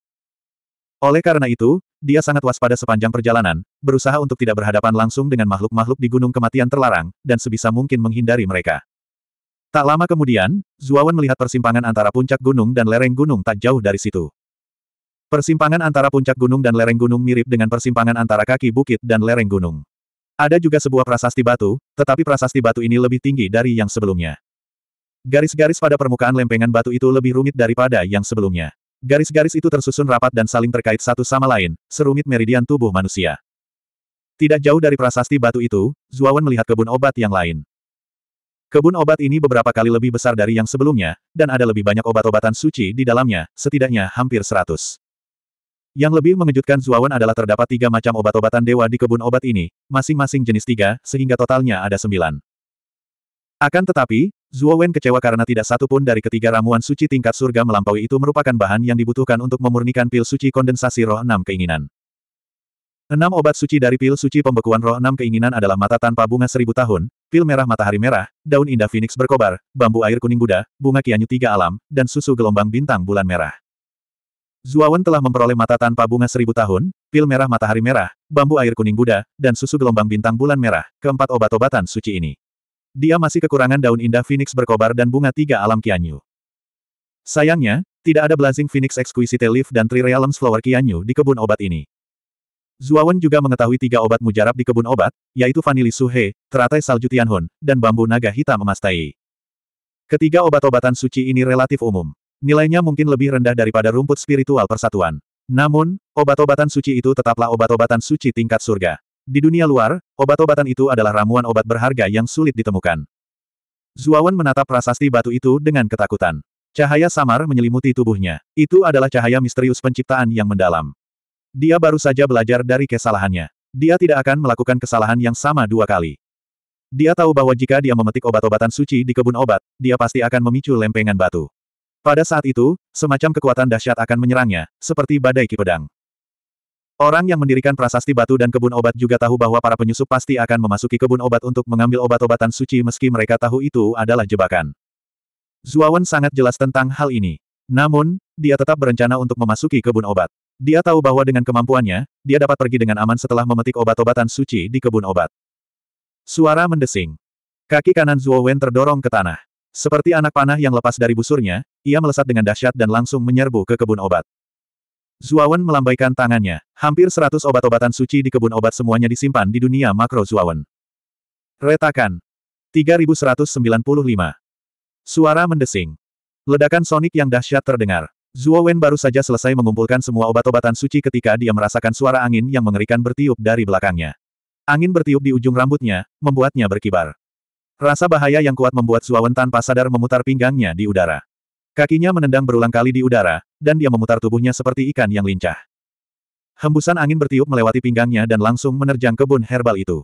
Oleh karena itu, dia sangat waspada sepanjang perjalanan, berusaha untuk tidak berhadapan langsung dengan makhluk-makhluk di Gunung Kematian Terlarang, dan sebisa mungkin menghindari mereka. Tak lama kemudian, Zuawan melihat persimpangan antara puncak gunung dan lereng gunung tak jauh dari situ. Persimpangan antara puncak gunung dan lereng gunung mirip dengan persimpangan antara kaki bukit dan lereng gunung. Ada juga sebuah prasasti batu, tetapi prasasti batu ini lebih tinggi dari yang sebelumnya. Garis-garis pada permukaan lempengan batu itu lebih rumit daripada yang sebelumnya. Garis-garis itu tersusun rapat dan saling terkait satu sama lain, serumit meridian tubuh manusia. Tidak jauh dari prasasti batu itu, Zuawan melihat kebun obat yang lain. Kebun obat ini beberapa kali lebih besar dari yang sebelumnya, dan ada lebih banyak obat-obatan suci di dalamnya, setidaknya hampir seratus. Yang lebih mengejutkan Zuawan adalah terdapat tiga macam obat-obatan dewa di kebun obat ini, masing-masing jenis tiga, sehingga totalnya ada sembilan. Akan tetapi, Zuowen kecewa karena tidak satu pun dari ketiga ramuan suci tingkat surga melampaui itu merupakan bahan yang dibutuhkan untuk memurnikan pil suci kondensasi roh enam keinginan. Enam obat suci dari pil suci pembekuan roh enam keinginan adalah mata tanpa bunga seribu tahun, pil merah matahari merah, daun indah phoenix berkobar, bambu air kuning Buddha, bunga kianyu tiga alam, dan susu gelombang bintang bulan merah. Zuawan telah memperoleh mata tanpa bunga seribu tahun, pil merah matahari merah, bambu air kuning Buddha, dan susu gelombang bintang bulan merah, keempat obat-obatan suci ini. Dia masih kekurangan daun indah Phoenix berkobar dan bunga tiga alam kianyu. Sayangnya, tidak ada Blazing Phoenix Exquisite Leaf dan Three Realms Flower kianyu di kebun obat ini. Zuawan juga mengetahui tiga obat mujarab di kebun obat, yaitu Vanili Suhe, teratai salju Tianhun, dan bambu naga hitam emas Tai. Ketiga obat-obatan suci ini relatif umum. Nilainya mungkin lebih rendah daripada rumput spiritual persatuan. Namun, obat-obatan suci itu tetaplah obat-obatan suci tingkat surga. Di dunia luar, obat-obatan itu adalah ramuan obat berharga yang sulit ditemukan. Zuawan menatap prasasti batu itu dengan ketakutan. Cahaya samar menyelimuti tubuhnya. Itu adalah cahaya misterius penciptaan yang mendalam. Dia baru saja belajar dari kesalahannya. Dia tidak akan melakukan kesalahan yang sama dua kali. Dia tahu bahwa jika dia memetik obat-obatan suci di kebun obat, dia pasti akan memicu lempengan batu. Pada saat itu, semacam kekuatan dahsyat akan menyerangnya, seperti badai kipedang. Orang yang mendirikan prasasti batu dan kebun obat juga tahu bahwa para penyusup pasti akan memasuki kebun obat untuk mengambil obat-obatan suci meski mereka tahu itu adalah jebakan. Zuawan sangat jelas tentang hal ini. Namun, dia tetap berencana untuk memasuki kebun obat. Dia tahu bahwa dengan kemampuannya, dia dapat pergi dengan aman setelah memetik obat-obatan suci di kebun obat. Suara mendesing. Kaki kanan Zuo terdorong ke tanah. Seperti anak panah yang lepas dari busurnya, ia melesat dengan dahsyat dan langsung menyerbu ke kebun obat. Zuawan melambaikan tangannya. Hampir seratus obat-obatan suci di kebun obat semuanya disimpan di dunia makro Zuawan. Retakan. 3195. Suara mendesing. Ledakan sonik yang dahsyat terdengar. Zuawan baru saja selesai mengumpulkan semua obat-obatan suci ketika dia merasakan suara angin yang mengerikan bertiup dari belakangnya. Angin bertiup di ujung rambutnya, membuatnya berkibar. Rasa bahaya yang kuat membuat Zuawan tanpa sadar memutar pinggangnya di udara. Kakinya menendang berulang kali di udara, dan dia memutar tubuhnya seperti ikan yang lincah. Hembusan angin bertiup melewati pinggangnya dan langsung menerjang kebun herbal itu.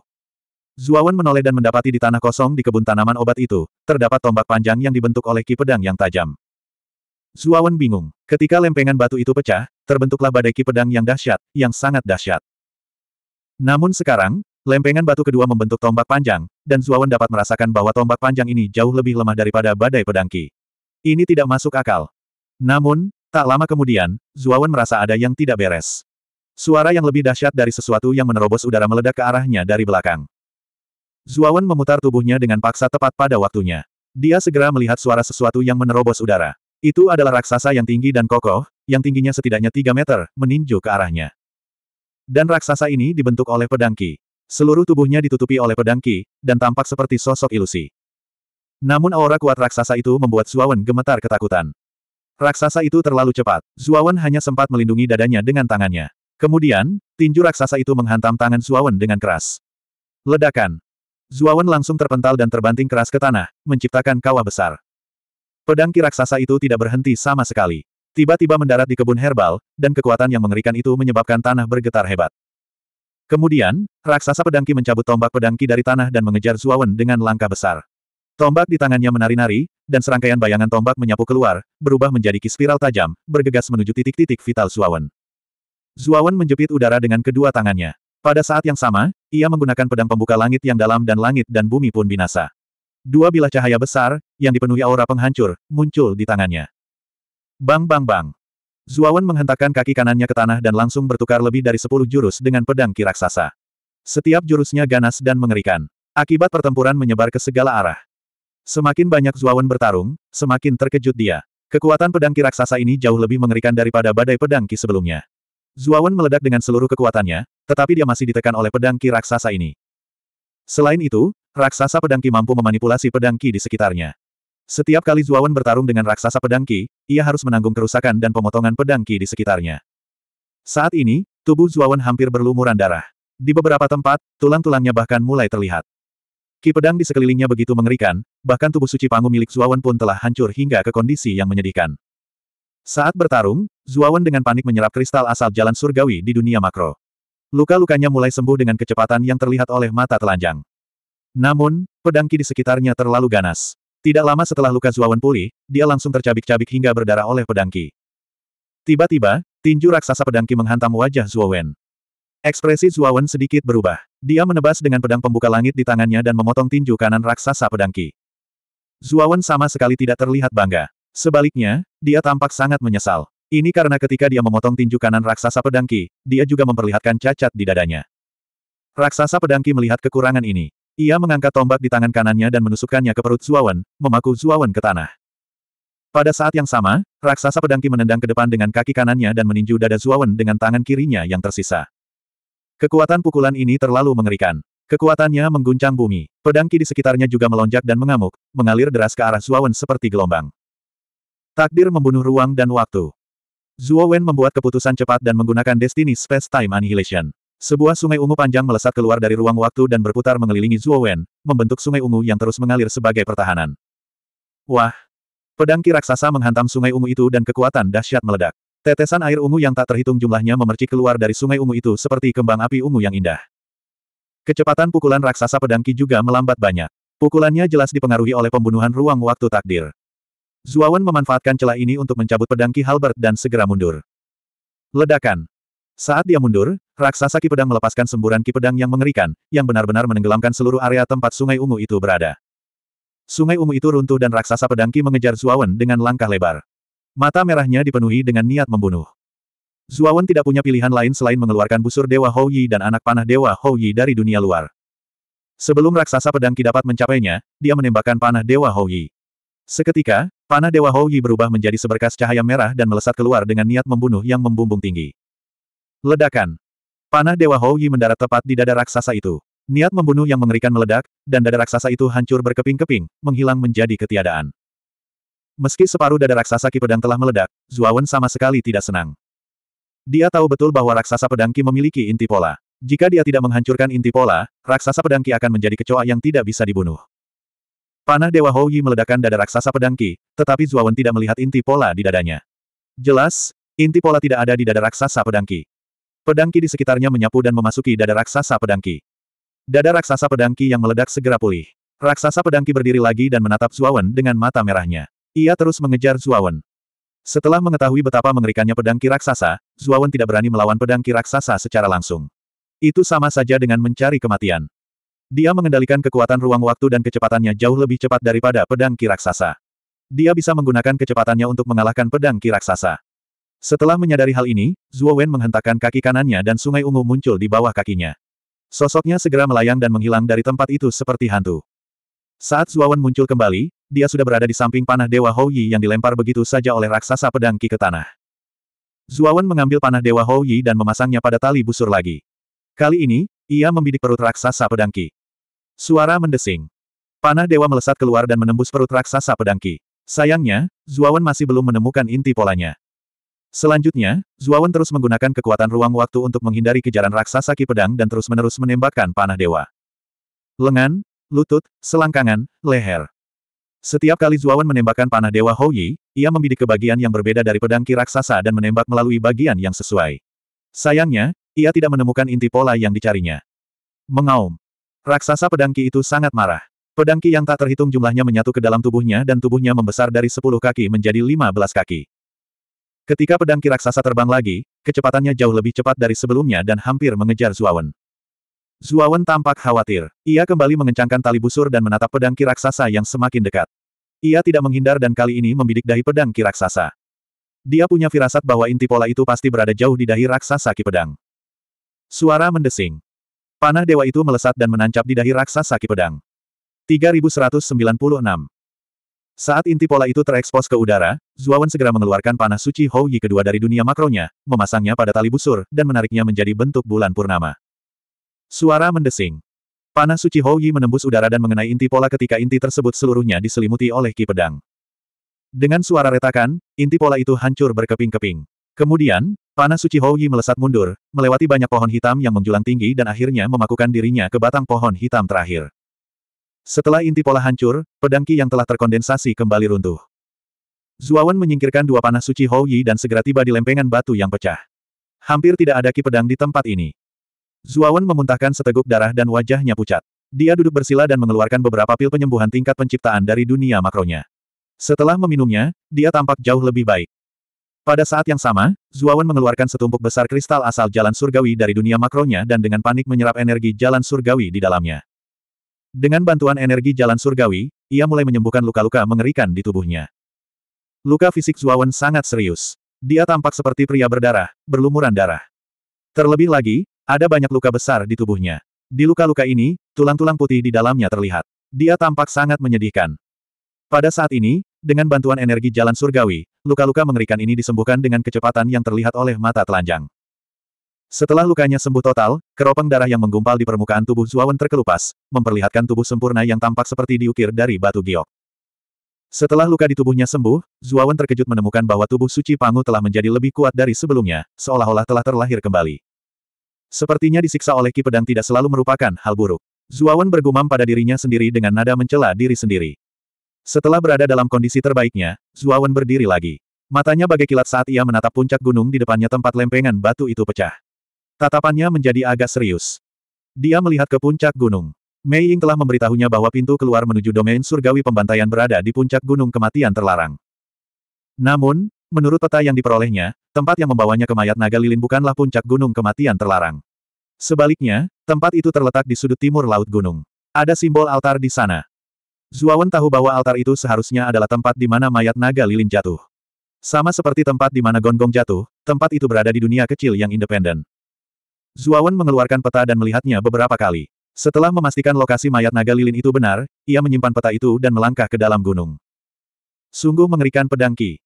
Zuawan menoleh dan mendapati di tanah kosong di kebun tanaman obat itu, terdapat tombak panjang yang dibentuk oleh ki pedang yang tajam. Zuawan bingung. Ketika lempengan batu itu pecah, terbentuklah badai ki pedang yang dahsyat, yang sangat dahsyat. Namun sekarang, lempengan batu kedua membentuk tombak panjang, dan Zuawan dapat merasakan bahwa tombak panjang ini jauh lebih lemah daripada badai pedangki. Ini tidak masuk akal. Namun, tak lama kemudian, Zuawan merasa ada yang tidak beres. Suara yang lebih dahsyat dari sesuatu yang menerobos udara meledak ke arahnya dari belakang. Zuawan memutar tubuhnya dengan paksa tepat pada waktunya. Dia segera melihat suara sesuatu yang menerobos udara. Itu adalah raksasa yang tinggi dan kokoh, yang tingginya setidaknya 3 meter, meninju ke arahnya. Dan raksasa ini dibentuk oleh pedangki. Seluruh tubuhnya ditutupi oleh pedang Ki, dan tampak seperti sosok ilusi. Namun aura kuat raksasa itu membuat Zuawan gemetar ketakutan. Raksasa itu terlalu cepat. Zuawan hanya sempat melindungi dadanya dengan tangannya. Kemudian, tinju raksasa itu menghantam tangan Zuawan dengan keras. Ledakan. Zuawan langsung terpental dan terbanting keras ke tanah, menciptakan kawah besar. Pedang ki raksasa itu tidak berhenti sama sekali. Tiba-tiba mendarat di kebun herbal, dan kekuatan yang mengerikan itu menyebabkan tanah bergetar hebat. Kemudian, raksasa pedangki mencabut tombak pedangki dari tanah dan mengejar Zuawan dengan langkah besar. Tombak di tangannya menari-nari, dan serangkaian bayangan tombak menyapu keluar, berubah menjadi kispiral tajam, bergegas menuju titik-titik vital Zuawan. Zuawan menjepit udara dengan kedua tangannya. Pada saat yang sama, ia menggunakan pedang pembuka langit yang dalam dan langit dan bumi pun binasa. Dua bilah cahaya besar, yang dipenuhi aura penghancur, muncul di tangannya. Bang bang bang. Zuawan menghentakkan kaki kanannya ke tanah dan langsung bertukar lebih dari sepuluh jurus dengan pedang ki raksasa. Setiap jurusnya ganas dan mengerikan. Akibat pertempuran menyebar ke segala arah. Semakin banyak Zuawan bertarung, semakin terkejut dia. Kekuatan pedang ki raksasa ini jauh lebih mengerikan daripada badai pedang ki sebelumnya. Zuawan meledak dengan seluruh kekuatannya, tetapi dia masih ditekan oleh pedang ki raksasa ini. Selain itu, raksasa pedang ki mampu memanipulasi pedang ki di sekitarnya. Setiap kali Zuawan bertarung dengan raksasa pedangki, ia harus menanggung kerusakan dan pemotongan pedangki di sekitarnya. Saat ini, tubuh Zuawan hampir berlumuran darah. Di beberapa tempat, tulang-tulangnya bahkan mulai terlihat. Ki pedang di sekelilingnya begitu mengerikan, bahkan tubuh suci pangu milik Zuawan pun telah hancur hingga ke kondisi yang menyedihkan. Saat bertarung, Zuawan dengan panik menyerap kristal asal jalan surgawi di dunia makro. Luka-lukanya mulai sembuh dengan kecepatan yang terlihat oleh mata telanjang. Namun, pedangki di sekitarnya terlalu ganas. Tidak lama setelah luka Zuawan pulih, dia langsung tercabik-cabik hingga berdarah oleh pedangki. Tiba-tiba, tinju raksasa pedangki menghantam wajah Zuawan. Ekspresi Zuawan sedikit berubah. Dia menebas dengan pedang pembuka langit di tangannya dan memotong tinju kanan raksasa pedangki. Zuawan sama sekali tidak terlihat bangga. Sebaliknya, dia tampak sangat menyesal. Ini karena ketika dia memotong tinju kanan raksasa pedangki, dia juga memperlihatkan cacat di dadanya. Raksasa pedangki melihat kekurangan ini. Ia mengangkat tombak di tangan kanannya dan menusukkannya ke perut Zuawan, memaku Zuawan ke tanah. Pada saat yang sama, raksasa pedangki menendang ke depan dengan kaki kanannya dan meninju dada Zuawan dengan tangan kirinya yang tersisa. Kekuatan pukulan ini terlalu mengerikan. Kekuatannya mengguncang bumi. Pedangki di sekitarnya juga melonjak dan mengamuk, mengalir deras ke arah Zuawan seperti gelombang. Takdir membunuh ruang dan waktu. Zuo membuat keputusan cepat dan menggunakan Destiny Space Time Annihilation. Sebuah sungai ungu panjang melesat keluar dari ruang waktu dan berputar mengelilingi Wen, membentuk sungai ungu yang terus mengalir sebagai pertahanan. Wah! Pedang ki raksasa menghantam sungai ungu itu dan kekuatan dahsyat meledak. Tetesan air ungu yang tak terhitung jumlahnya memercik keluar dari sungai ungu itu seperti kembang api ungu yang indah. Kecepatan pukulan raksasa pedang ki juga melambat banyak. Pukulannya jelas dipengaruhi oleh pembunuhan ruang waktu takdir. Zuawan memanfaatkan celah ini untuk mencabut pedang ki Halbert dan segera mundur. Ledakan. Saat dia mundur, raksasa Ki Pedang melepaskan semburan Ki Pedang yang mengerikan, yang benar-benar menenggelamkan seluruh area tempat Sungai Ungu itu berada. Sungai Ungu itu runtuh dan raksasa pedang Ki mengejar Zuawan dengan langkah lebar. Mata merahnya dipenuhi dengan niat membunuh. Zuawan tidak punya pilihan lain selain mengeluarkan busur Dewa Hou Yi dan anak panah Dewa Hou Yi dari dunia luar. Sebelum raksasa pedang Ki dapat mencapainya, dia menembakkan panah Dewa Hou Yi. Seketika, panah Dewa Hou Yi berubah menjadi seberkas cahaya merah dan melesat keluar dengan niat membunuh yang membumbung tinggi. Ledakan. Panah Dewa Houyi mendarat tepat di dada raksasa itu. Niat membunuh yang mengerikan meledak, dan dada raksasa itu hancur berkeping-keping, menghilang menjadi ketiadaan. Meski separuh dada raksasa Ki pedang telah meledak, Zuawan sama sekali tidak senang. Dia tahu betul bahwa raksasa pedang Ki memiliki inti pola. Jika dia tidak menghancurkan inti pola, raksasa pedang Ki akan menjadi kecoa yang tidak bisa dibunuh. Panah Dewa Houyi meledakkan dada raksasa pedang Ki, tetapi Zuawan tidak melihat inti pola di dadanya. Jelas, inti pola tidak ada di dada raksasa pedang Ki. Pedangki di sekitarnya menyapu dan memasuki dada raksasa pedangki. Dada raksasa pedangki yang meledak segera pulih. Raksasa pedangki berdiri lagi dan menatap Zuawan dengan mata merahnya. Ia terus mengejar Zuawan. Setelah mengetahui betapa mengerikannya pedangki Ki raksasa, Zuawan tidak berani melawan pedangki raksasa secara langsung. Itu sama saja dengan mencari kematian. Dia mengendalikan kekuatan ruang waktu dan kecepatannya jauh lebih cepat daripada pedangki raksasa. Dia bisa menggunakan kecepatannya untuk mengalahkan pedangki raksasa. Setelah menyadari hal ini, Zuo Wen menghentakkan kaki kanannya dan sungai ungu muncul di bawah kakinya. Sosoknya segera melayang dan menghilang dari tempat itu seperti hantu. Saat Zuo Wen muncul kembali, dia sudah berada di samping panah Dewa Hou Yi yang dilempar begitu saja oleh raksasa pedang Ki ke tanah. Zuo Wen mengambil panah Dewa Hou Yi dan memasangnya pada tali busur lagi. Kali ini, ia membidik perut raksasa pedang Ki. Suara mendesing. Panah dewa melesat keluar dan menembus perut raksasa pedang Ki. Sayangnya, Zuawan masih belum menemukan inti polanya. Selanjutnya, Zuawan terus menggunakan kekuatan ruang waktu untuk menghindari kejaran raksasa Ki Pedang dan terus-menerus menembakkan panah dewa. Lengan, lutut, selangkangan, leher. Setiap kali Zuawan menembakkan panah dewa Houyi, ia membidik ke bagian yang berbeda dari pedang Ki raksasa dan menembak melalui bagian yang sesuai. Sayangnya, ia tidak menemukan inti pola yang dicarinya. Mengaum. Raksasa pedang Ki itu sangat marah. Pedang Ki yang tak terhitung jumlahnya menyatu ke dalam tubuhnya dan tubuhnya membesar dari 10 kaki menjadi 15 kaki. Ketika pedang ki raksasa terbang lagi, kecepatannya jauh lebih cepat dari sebelumnya dan hampir mengejar Zuawan. Zuawan tampak khawatir. Ia kembali mengencangkan tali busur dan menatap pedang ki raksasa yang semakin dekat. Ia tidak menghindar dan kali ini membidik dahi pedang ki raksasa. Dia punya firasat bahwa inti pola itu pasti berada jauh di dahi raksasa ki pedang. Suara mendesing. Panah dewa itu melesat dan menancap di dahi raksasa ki pedang. 3196. Saat inti pola itu terekspos ke udara, Zuawan segera mengeluarkan panah suci Hou Yi kedua dari dunia makronya, memasangnya pada tali busur, dan menariknya menjadi bentuk bulan purnama. Suara mendesing. Panah suci Hou Yi menembus udara dan mengenai inti pola ketika inti tersebut seluruhnya diselimuti oleh ki pedang. Dengan suara retakan, inti pola itu hancur berkeping-keping. Kemudian, panah suci Hou Yi melesat mundur, melewati banyak pohon hitam yang menjulang tinggi dan akhirnya memakukan dirinya ke batang pohon hitam terakhir. Setelah inti pola hancur, pedangki yang telah terkondensasi kembali runtuh. Zuawan menyingkirkan dua panah suci Hou Yi dan segera tiba di lempengan batu yang pecah. Hampir tidak ada ki pedang di tempat ini. Zuawan memuntahkan seteguk darah dan wajahnya pucat. Dia duduk bersila dan mengeluarkan beberapa pil penyembuhan tingkat penciptaan dari dunia makronya. Setelah meminumnya, dia tampak jauh lebih baik. Pada saat yang sama, Zuawan mengeluarkan setumpuk besar kristal asal jalan surgawi dari dunia makronya dan dengan panik menyerap energi jalan surgawi di dalamnya. Dengan bantuan energi jalan surgawi, ia mulai menyembuhkan luka-luka mengerikan di tubuhnya. Luka fisik Zuawan sangat serius. Dia tampak seperti pria berdarah, berlumuran darah. Terlebih lagi, ada banyak luka besar di tubuhnya. Di luka-luka ini, tulang-tulang putih di dalamnya terlihat. Dia tampak sangat menyedihkan. Pada saat ini, dengan bantuan energi jalan surgawi, luka-luka mengerikan ini disembuhkan dengan kecepatan yang terlihat oleh mata telanjang. Setelah lukanya sembuh total, keropeng darah yang menggumpal di permukaan tubuh Zuawan terkelupas, memperlihatkan tubuh sempurna yang tampak seperti diukir dari batu giok. Setelah luka di tubuhnya sembuh, Zuawan terkejut menemukan bahwa tubuh suci Pangu telah menjadi lebih kuat dari sebelumnya, seolah-olah telah terlahir kembali. Sepertinya disiksa oleh ki pedang tidak selalu merupakan hal buruk. Zuawan bergumam pada dirinya sendiri dengan nada mencela diri sendiri. Setelah berada dalam kondisi terbaiknya, Zuawan berdiri lagi. Matanya bagai kilat saat ia menatap puncak gunung di depannya tempat lempengan batu itu pecah. Tatapannya menjadi agak serius. Dia melihat ke puncak gunung. Mei Ying telah memberitahunya bahwa pintu keluar menuju domain surgawi pembantaian berada di puncak gunung kematian terlarang. Namun, menurut peta yang diperolehnya, tempat yang membawanya ke mayat naga lilin bukanlah puncak gunung kematian terlarang. Sebaliknya, tempat itu terletak di sudut timur laut gunung. Ada simbol altar di sana. Zuawan tahu bahwa altar itu seharusnya adalah tempat di mana mayat naga lilin jatuh. Sama seperti tempat di mana gonggong jatuh, tempat itu berada di dunia kecil yang independen. Zuawan mengeluarkan peta dan melihatnya beberapa kali. Setelah memastikan lokasi mayat naga lilin itu benar, ia menyimpan peta itu dan melangkah ke dalam gunung. Sungguh mengerikan pedang Ki.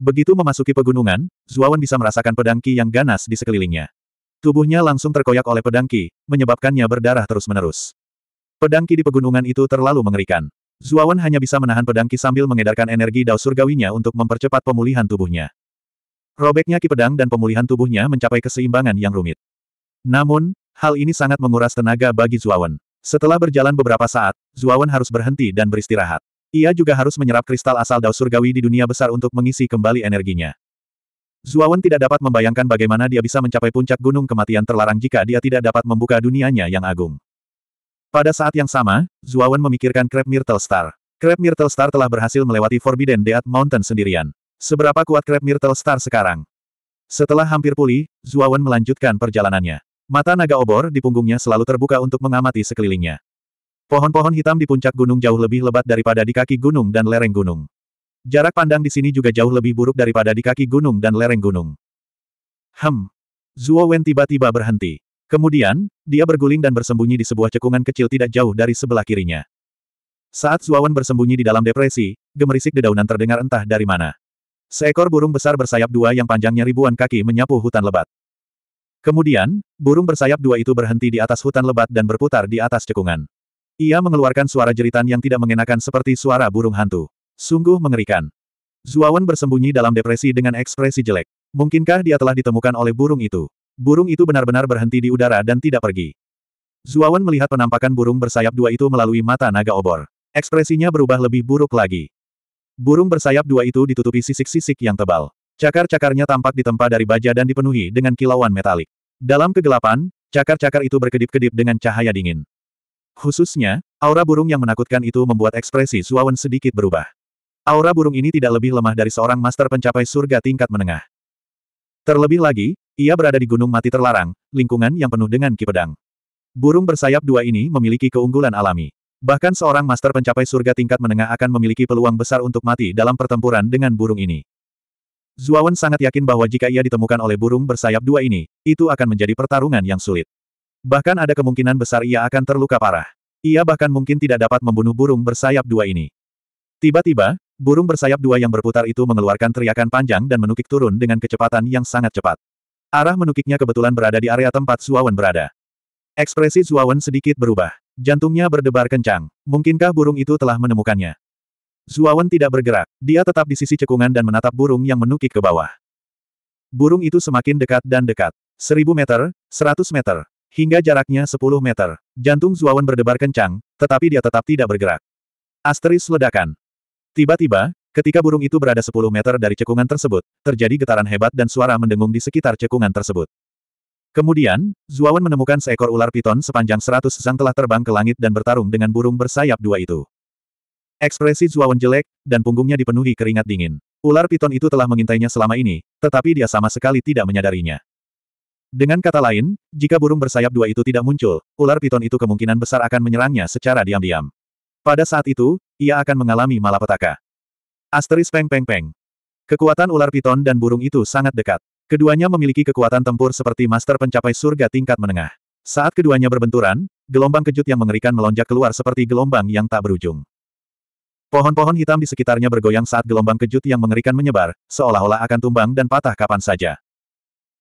Begitu memasuki pegunungan, Zuawan bisa merasakan pedang Ki yang ganas di sekelilingnya. Tubuhnya langsung terkoyak oleh pedang Ki, menyebabkannya berdarah terus-menerus. Pedang Ki di pegunungan itu terlalu mengerikan. Zuawan hanya bisa menahan pedang Ki sambil mengedarkan energi dao surgawinya untuk mempercepat pemulihan tubuhnya. Robeknya Ki pedang dan pemulihan tubuhnya mencapai keseimbangan yang rumit. Namun, hal ini sangat menguras tenaga bagi Zuawan. Setelah berjalan beberapa saat, Zuawan harus berhenti dan beristirahat. Ia juga harus menyerap kristal asal Dao Surgawi di dunia besar untuk mengisi kembali energinya. Zuawan tidak dapat membayangkan bagaimana dia bisa mencapai puncak gunung kematian terlarang jika dia tidak dapat membuka dunianya yang agung. Pada saat yang sama, Zuawan memikirkan Crab Myrtle Star. Crab Myrtle Star telah berhasil melewati Forbidden Death Mountain sendirian. Seberapa kuat Crab Myrtle Star sekarang? Setelah hampir pulih, Zuawan melanjutkan perjalanannya. Mata naga obor di punggungnya selalu terbuka untuk mengamati sekelilingnya. Pohon-pohon hitam di puncak gunung jauh lebih lebat daripada di kaki gunung dan lereng gunung. Jarak pandang di sini juga jauh lebih buruk daripada di kaki gunung dan lereng gunung. Hem. Zuo Wen tiba-tiba berhenti. Kemudian, dia berguling dan bersembunyi di sebuah cekungan kecil tidak jauh dari sebelah kirinya. Saat Zuo Wen bersembunyi di dalam depresi, gemerisik dedaunan terdengar entah dari mana. Seekor burung besar bersayap dua yang panjangnya ribuan kaki menyapu hutan lebat. Kemudian, burung bersayap dua itu berhenti di atas hutan lebat dan berputar di atas cekungan. Ia mengeluarkan suara jeritan yang tidak mengenakan seperti suara burung hantu. Sungguh mengerikan. Zuawan bersembunyi dalam depresi dengan ekspresi jelek. Mungkinkah dia telah ditemukan oleh burung itu? Burung itu benar-benar berhenti di udara dan tidak pergi. Zuawan melihat penampakan burung bersayap dua itu melalui mata naga obor. Ekspresinya berubah lebih buruk lagi. Burung bersayap dua itu ditutupi sisik-sisik yang tebal. Cakar-cakarnya tampak ditempa dari baja dan dipenuhi dengan kilauan metalik. Dalam kegelapan, cakar-cakar itu berkedip-kedip dengan cahaya dingin. Khususnya, aura burung yang menakutkan itu membuat ekspresi Suawan sedikit berubah. Aura burung ini tidak lebih lemah dari seorang master pencapai surga tingkat menengah. Terlebih lagi, ia berada di gunung mati terlarang, lingkungan yang penuh dengan kipedang. Burung bersayap dua ini memiliki keunggulan alami. Bahkan seorang master pencapai surga tingkat menengah akan memiliki peluang besar untuk mati dalam pertempuran dengan burung ini. Zuawan sangat yakin bahwa jika ia ditemukan oleh burung bersayap dua ini, itu akan menjadi pertarungan yang sulit. Bahkan ada kemungkinan besar ia akan terluka parah. Ia bahkan mungkin tidak dapat membunuh burung bersayap dua ini. Tiba-tiba, burung bersayap dua yang berputar itu mengeluarkan teriakan panjang dan menukik turun dengan kecepatan yang sangat cepat. Arah menukiknya kebetulan berada di area tempat Zuawan berada. Ekspresi Zuawan sedikit berubah. Jantungnya berdebar kencang. Mungkinkah burung itu telah menemukannya? Zuawan tidak bergerak, dia tetap di sisi cekungan dan menatap burung yang menukik ke bawah. Burung itu semakin dekat dan dekat. Seribu meter, seratus meter, hingga jaraknya sepuluh meter. Jantung Zuawan berdebar kencang, tetapi dia tetap tidak bergerak. Asteris ledakan. Tiba-tiba, ketika burung itu berada sepuluh meter dari cekungan tersebut, terjadi getaran hebat dan suara mendengung di sekitar cekungan tersebut. Kemudian, Zuawan menemukan seekor ular piton sepanjang seratus sang telah terbang ke langit dan bertarung dengan burung bersayap dua itu. Ekspresi Zuawan jelek, dan punggungnya dipenuhi keringat dingin. Ular piton itu telah mengintainya selama ini, tetapi dia sama sekali tidak menyadarinya. Dengan kata lain, jika burung bersayap dua itu tidak muncul, ular piton itu kemungkinan besar akan menyerangnya secara diam-diam. Pada saat itu, ia akan mengalami malapetaka. Asteris peng peng peng. Kekuatan ular piton dan burung itu sangat dekat. Keduanya memiliki kekuatan tempur seperti master pencapai surga tingkat menengah. Saat keduanya berbenturan, gelombang kejut yang mengerikan melonjak keluar seperti gelombang yang tak berujung. Pohon-pohon hitam di sekitarnya bergoyang saat gelombang kejut yang mengerikan menyebar, seolah-olah akan tumbang dan patah kapan saja.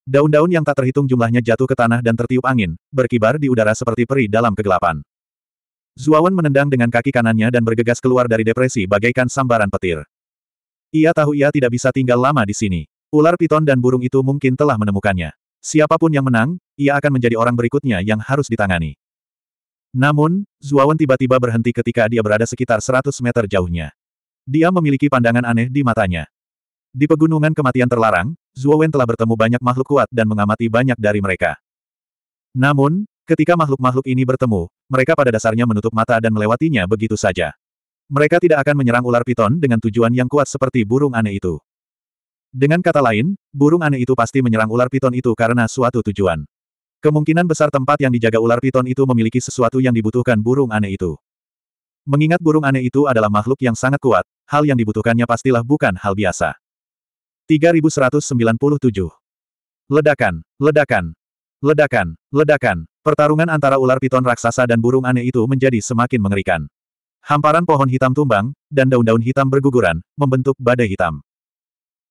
Daun-daun yang tak terhitung jumlahnya jatuh ke tanah dan tertiup angin, berkibar di udara seperti peri dalam kegelapan. Zuawan menendang dengan kaki kanannya dan bergegas keluar dari depresi bagaikan sambaran petir. Ia tahu ia tidak bisa tinggal lama di sini. Ular piton dan burung itu mungkin telah menemukannya. Siapapun yang menang, ia akan menjadi orang berikutnya yang harus ditangani. Namun, Zuawan tiba-tiba berhenti ketika dia berada sekitar 100 meter jauhnya. Dia memiliki pandangan aneh di matanya. Di pegunungan kematian terlarang, Zuawan telah bertemu banyak makhluk kuat dan mengamati banyak dari mereka. Namun, ketika makhluk-makhluk ini bertemu, mereka pada dasarnya menutup mata dan melewatinya begitu saja. Mereka tidak akan menyerang ular piton dengan tujuan yang kuat seperti burung aneh itu. Dengan kata lain, burung aneh itu pasti menyerang ular piton itu karena suatu tujuan. Kemungkinan besar tempat yang dijaga ular piton itu memiliki sesuatu yang dibutuhkan burung aneh itu. Mengingat burung aneh itu adalah makhluk yang sangat kuat, hal yang dibutuhkannya pastilah bukan hal biasa. 3197. Ledakan, ledakan, ledakan, ledakan. Pertarungan antara ular piton raksasa dan burung aneh itu menjadi semakin mengerikan. Hamparan pohon hitam tumbang, dan daun-daun hitam berguguran, membentuk badai hitam.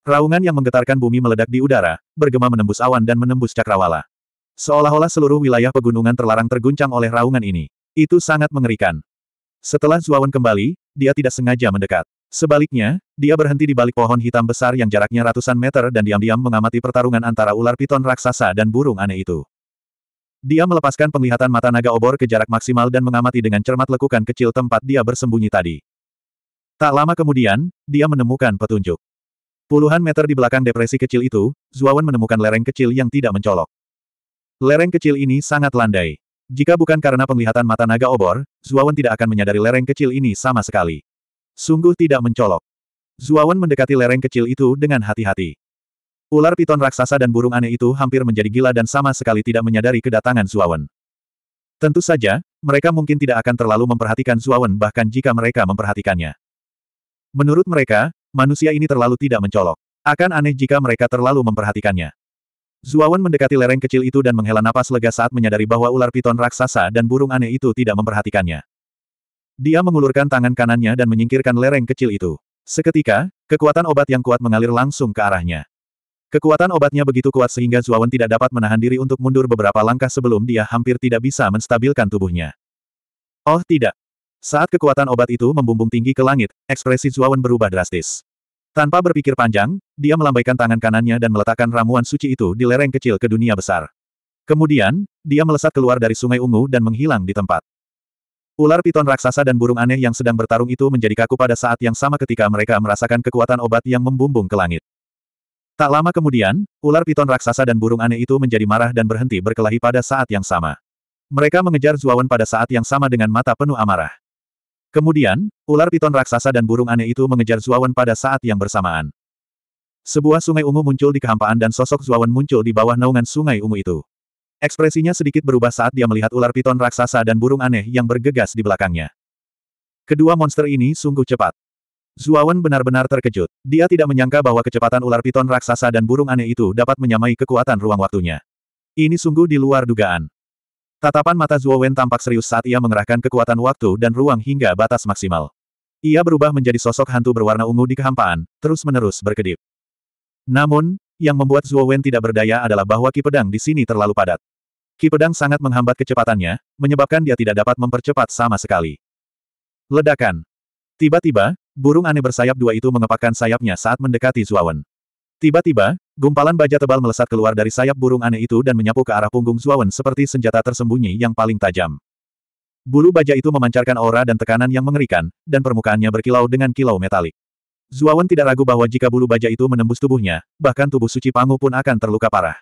Raungan yang menggetarkan bumi meledak di udara, bergema menembus awan dan menembus cakrawala. Seolah-olah seluruh wilayah pegunungan terlarang terguncang oleh raungan ini. Itu sangat mengerikan. Setelah Zuawan kembali, dia tidak sengaja mendekat. Sebaliknya, dia berhenti di balik pohon hitam besar yang jaraknya ratusan meter dan diam-diam mengamati pertarungan antara ular piton raksasa dan burung aneh itu. Dia melepaskan penglihatan mata naga obor ke jarak maksimal dan mengamati dengan cermat lekukan kecil tempat dia bersembunyi tadi. Tak lama kemudian, dia menemukan petunjuk. Puluhan meter di belakang depresi kecil itu, Zuawan menemukan lereng kecil yang tidak mencolok. Lereng kecil ini sangat landai. Jika bukan karena penglihatan mata naga obor, Zuawan tidak akan menyadari lereng kecil ini sama sekali. Sungguh tidak mencolok. Zuawan mendekati lereng kecil itu dengan hati-hati. Ular piton raksasa dan burung aneh itu hampir menjadi gila dan sama sekali tidak menyadari kedatangan Zuawan. Tentu saja, mereka mungkin tidak akan terlalu memperhatikan Zuawan bahkan jika mereka memperhatikannya. Menurut mereka, manusia ini terlalu tidak mencolok. Akan aneh jika mereka terlalu memperhatikannya. Zuawan mendekati lereng kecil itu dan menghela napas lega saat menyadari bahwa ular piton raksasa dan burung aneh itu tidak memperhatikannya. Dia mengulurkan tangan kanannya dan menyingkirkan lereng kecil itu. Seketika, kekuatan obat yang kuat mengalir langsung ke arahnya. Kekuatan obatnya begitu kuat sehingga Zuawan tidak dapat menahan diri untuk mundur beberapa langkah sebelum dia hampir tidak bisa menstabilkan tubuhnya. Oh tidak. Saat kekuatan obat itu membumbung tinggi ke langit, ekspresi Zuawan berubah drastis. Tanpa berpikir panjang, dia melambaikan tangan kanannya dan meletakkan ramuan suci itu di lereng kecil ke dunia besar. Kemudian, dia melesat keluar dari sungai ungu dan menghilang di tempat. Ular piton raksasa dan burung aneh yang sedang bertarung itu menjadi kaku pada saat yang sama ketika mereka merasakan kekuatan obat yang membumbung ke langit. Tak lama kemudian, ular piton raksasa dan burung aneh itu menjadi marah dan berhenti berkelahi pada saat yang sama. Mereka mengejar Zuawan pada saat yang sama dengan mata penuh amarah. Kemudian, ular piton raksasa dan burung aneh itu mengejar Zuawan pada saat yang bersamaan. Sebuah sungai ungu muncul di kehampaan dan sosok Zuawan muncul di bawah naungan sungai ungu itu. Ekspresinya sedikit berubah saat dia melihat ular piton raksasa dan burung aneh yang bergegas di belakangnya. Kedua monster ini sungguh cepat. Zuawan benar-benar terkejut. Dia tidak menyangka bahwa kecepatan ular piton raksasa dan burung aneh itu dapat menyamai kekuatan ruang waktunya. Ini sungguh di luar dugaan. Tatapan mata Zuo Wen tampak serius saat ia mengerahkan kekuatan waktu dan ruang hingga batas maksimal. Ia berubah menjadi sosok hantu berwarna ungu di kehampaan, terus-menerus berkedip. Namun, yang membuat Zuo Wen tidak berdaya adalah bahwa ki pedang di sini terlalu padat. Ki pedang sangat menghambat kecepatannya, menyebabkan dia tidak dapat mempercepat sama sekali. Ledakan. Tiba-tiba, burung aneh bersayap dua itu mengepakkan sayapnya saat mendekati Zuo Wen. Tiba-tiba, gumpalan baja tebal melesat keluar dari sayap burung aneh itu dan menyapu ke arah punggung Zuawan seperti senjata tersembunyi yang paling tajam. Bulu baja itu memancarkan aura dan tekanan yang mengerikan, dan permukaannya berkilau dengan kilau metalik. Zuawan tidak ragu bahwa jika bulu baja itu menembus tubuhnya, bahkan tubuh suci Pangu pun akan terluka parah.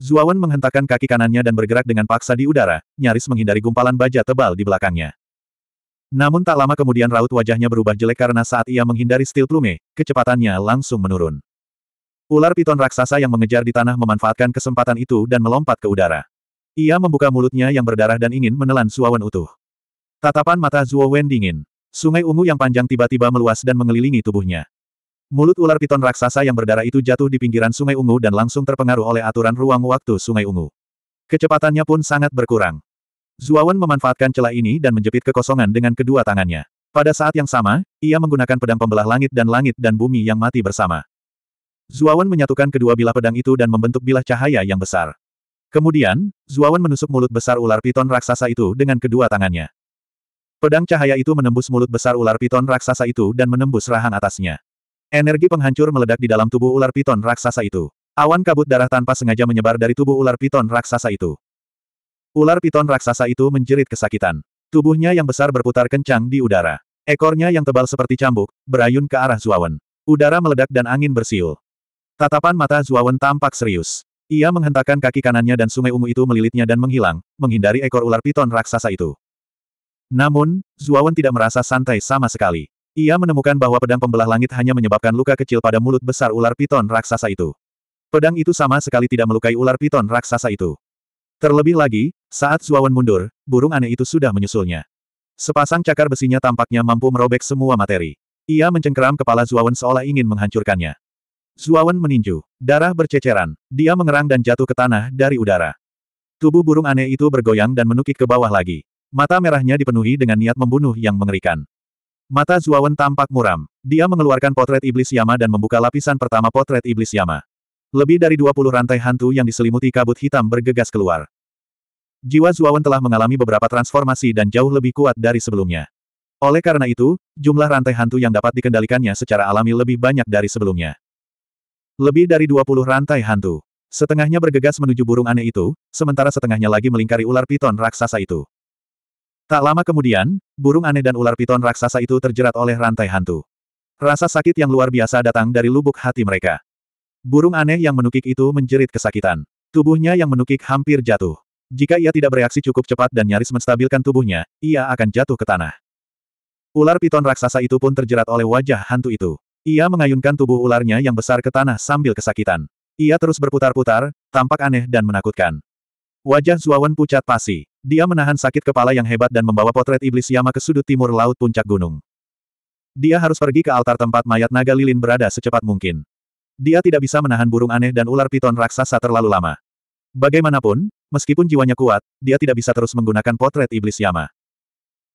Zuawan menghentakkan kaki kanannya dan bergerak dengan paksa di udara, nyaris menghindari gumpalan baja tebal di belakangnya. Namun tak lama kemudian raut wajahnya berubah jelek karena saat ia menghindari stil plume, kecepatannya langsung menurun. Ular piton raksasa yang mengejar di tanah memanfaatkan kesempatan itu dan melompat ke udara. Ia membuka mulutnya yang berdarah dan ingin menelan suawan utuh. Tatapan mata Zuo dingin. Sungai ungu yang panjang tiba-tiba meluas dan mengelilingi tubuhnya. Mulut ular piton raksasa yang berdarah itu jatuh di pinggiran Sungai Ungu dan langsung terpengaruh oleh aturan ruang waktu Sungai Ungu. Kecepatannya pun sangat berkurang. Zuawan memanfaatkan celah ini dan menjepit kekosongan dengan kedua tangannya. Pada saat yang sama, ia menggunakan pedang pembelah langit dan langit dan bumi yang mati bersama. Zuawan menyatukan kedua bilah pedang itu dan membentuk bilah cahaya yang besar. Kemudian, Zuawan menusuk mulut besar ular piton raksasa itu dengan kedua tangannya. Pedang cahaya itu menembus mulut besar ular piton raksasa itu dan menembus rahang atasnya. Energi penghancur meledak di dalam tubuh ular piton raksasa itu. Awan kabut darah tanpa sengaja menyebar dari tubuh ular piton raksasa itu. Ular piton raksasa itu menjerit kesakitan. Tubuhnya yang besar berputar kencang di udara. Ekornya yang tebal seperti cambuk, berayun ke arah Zuawan. Udara meledak dan angin bersiul. Tatapan mata Zuawan tampak serius. Ia menghentakkan kaki kanannya dan sungai ungu itu melilitnya dan menghilang, menghindari ekor ular piton raksasa itu. Namun, Zuawan tidak merasa santai sama sekali. Ia menemukan bahwa pedang pembelah langit hanya menyebabkan luka kecil pada mulut besar ular piton raksasa itu. Pedang itu sama sekali tidak melukai ular piton raksasa itu. Terlebih lagi, saat Zuawan mundur, burung aneh itu sudah menyusulnya. Sepasang cakar besinya tampaknya mampu merobek semua materi. Ia mencengkeram kepala Zuawan seolah ingin menghancurkannya. Zuawan meninju. Darah berceceran. Dia mengerang dan jatuh ke tanah dari udara. Tubuh burung aneh itu bergoyang dan menukik ke bawah lagi. Mata merahnya dipenuhi dengan niat membunuh yang mengerikan. Mata Zuawan tampak muram. Dia mengeluarkan potret iblis Yama dan membuka lapisan pertama potret iblis Yama. Lebih dari 20 rantai hantu yang diselimuti kabut hitam bergegas keluar. Jiwa Zuawan telah mengalami beberapa transformasi dan jauh lebih kuat dari sebelumnya. Oleh karena itu, jumlah rantai hantu yang dapat dikendalikannya secara alami lebih banyak dari sebelumnya. Lebih dari 20 rantai hantu. Setengahnya bergegas menuju burung aneh itu, sementara setengahnya lagi melingkari ular piton raksasa itu. Tak lama kemudian, burung aneh dan ular piton raksasa itu terjerat oleh rantai hantu. Rasa sakit yang luar biasa datang dari lubuk hati mereka. Burung aneh yang menukik itu menjerit kesakitan. Tubuhnya yang menukik hampir jatuh. Jika ia tidak bereaksi cukup cepat dan nyaris menstabilkan tubuhnya, ia akan jatuh ke tanah. Ular piton raksasa itu pun terjerat oleh wajah hantu itu. Ia mengayunkan tubuh ularnya yang besar ke tanah sambil kesakitan. Ia terus berputar-putar, tampak aneh dan menakutkan. Wajah Zuawan pucat pasi. Dia menahan sakit kepala yang hebat dan membawa potret iblis Yama ke sudut timur laut puncak gunung. Dia harus pergi ke altar tempat mayat naga lilin berada secepat mungkin. Dia tidak bisa menahan burung aneh dan ular piton raksasa terlalu lama. Bagaimanapun, meskipun jiwanya kuat, dia tidak bisa terus menggunakan potret iblis Yama.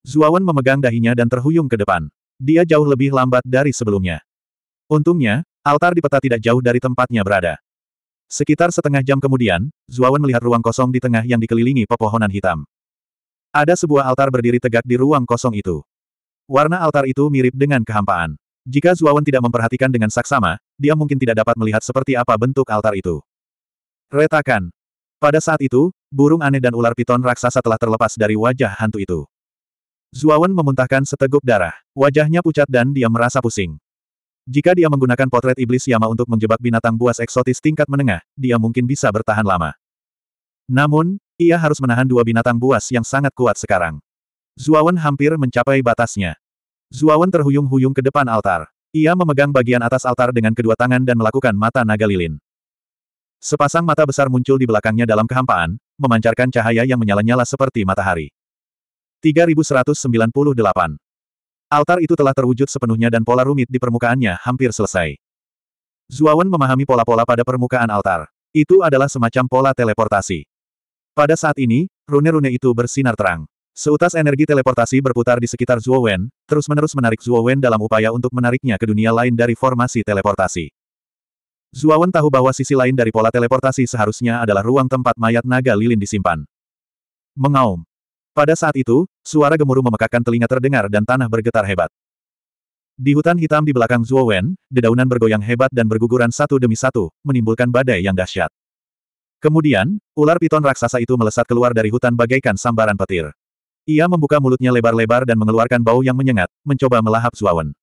Zuawan memegang dahinya dan terhuyung ke depan. Dia jauh lebih lambat dari sebelumnya. Untungnya, altar di peta tidak jauh dari tempatnya berada. Sekitar setengah jam kemudian, Zuawan melihat ruang kosong di tengah yang dikelilingi pepohonan hitam. Ada sebuah altar berdiri tegak di ruang kosong itu. Warna altar itu mirip dengan kehampaan. Jika Zuawan tidak memperhatikan dengan saksama, dia mungkin tidak dapat melihat seperti apa bentuk altar itu. Retakan. Pada saat itu, burung aneh dan ular piton raksasa telah terlepas dari wajah hantu itu. Zuawan memuntahkan seteguk darah. Wajahnya pucat dan dia merasa pusing. Jika dia menggunakan potret iblis Yama untuk menjebak binatang buas eksotis tingkat menengah, dia mungkin bisa bertahan lama. Namun, ia harus menahan dua binatang buas yang sangat kuat sekarang. Zuawan hampir mencapai batasnya. Zuawan terhuyung-huyung ke depan altar. Ia memegang bagian atas altar dengan kedua tangan dan melakukan mata naga lilin. Sepasang mata besar muncul di belakangnya dalam kehampaan, memancarkan cahaya yang menyala-nyala seperti matahari. 3198 Altar itu telah terwujud sepenuhnya dan pola rumit di permukaannya hampir selesai. Zuawan memahami pola-pola pada permukaan altar. Itu adalah semacam pola teleportasi. Pada saat ini, rune-rune itu bersinar terang. Seutas energi teleportasi berputar di sekitar Zuowen, terus-menerus menarik Zuowen dalam upaya untuk menariknya ke dunia lain dari formasi teleportasi. Zuowen tahu bahwa sisi lain dari pola teleportasi seharusnya adalah ruang tempat mayat naga lilin disimpan. Mengaum. Pada saat itu, suara gemuruh memekakan telinga terdengar dan tanah bergetar hebat. Di hutan hitam di belakang Zuo Wen, dedaunan bergoyang hebat dan berguguran satu demi satu, menimbulkan badai yang dahsyat. Kemudian, ular piton raksasa itu melesat keluar dari hutan bagaikan sambaran petir. Ia membuka mulutnya lebar-lebar dan mengeluarkan bau yang menyengat, mencoba melahap Zuo Wen.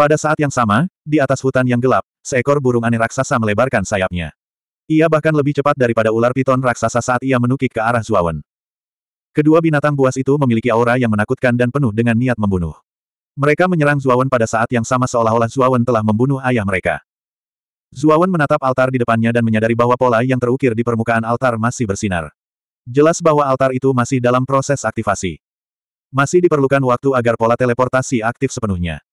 Pada saat yang sama, di atas hutan yang gelap, seekor burung aneh raksasa melebarkan sayapnya. Ia bahkan lebih cepat daripada ular piton raksasa saat ia menukik ke arah Zuo Wen. Kedua binatang buas itu memiliki aura yang menakutkan dan penuh dengan niat membunuh. Mereka menyerang Zuawan pada saat yang sama seolah-olah Zuawan telah membunuh ayah mereka. Zuawan menatap altar di depannya dan menyadari bahwa pola yang terukir di permukaan altar masih bersinar. Jelas bahwa altar itu masih dalam proses aktivasi. Masih diperlukan waktu agar pola teleportasi aktif sepenuhnya.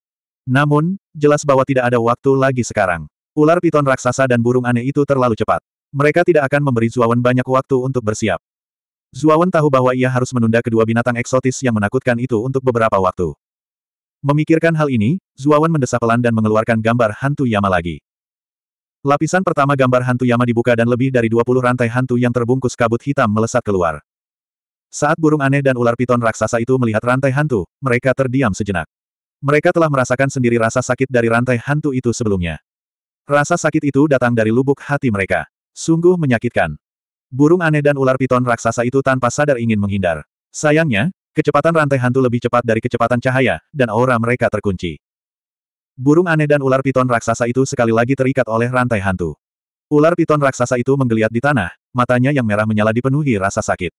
Namun, jelas bahwa tidak ada waktu lagi sekarang. Ular piton raksasa dan burung aneh itu terlalu cepat. Mereka tidak akan memberi Zuawan banyak waktu untuk bersiap. Zuawan tahu bahwa ia harus menunda kedua binatang eksotis yang menakutkan itu untuk beberapa waktu. Memikirkan hal ini, Zuawan mendesak pelan dan mengeluarkan gambar hantu Yama lagi. Lapisan pertama gambar hantu Yama dibuka dan lebih dari 20 rantai hantu yang terbungkus kabut hitam melesat keluar. Saat burung aneh dan ular piton raksasa itu melihat rantai hantu, mereka terdiam sejenak. Mereka telah merasakan sendiri rasa sakit dari rantai hantu itu sebelumnya. Rasa sakit itu datang dari lubuk hati mereka. Sungguh menyakitkan. Burung aneh dan ular piton raksasa itu tanpa sadar ingin menghindar. Sayangnya, kecepatan rantai hantu lebih cepat dari kecepatan cahaya, dan aura mereka terkunci. Burung aneh dan ular piton raksasa itu sekali lagi terikat oleh rantai hantu. Ular piton raksasa itu menggeliat di tanah, matanya yang merah menyala dipenuhi rasa sakit.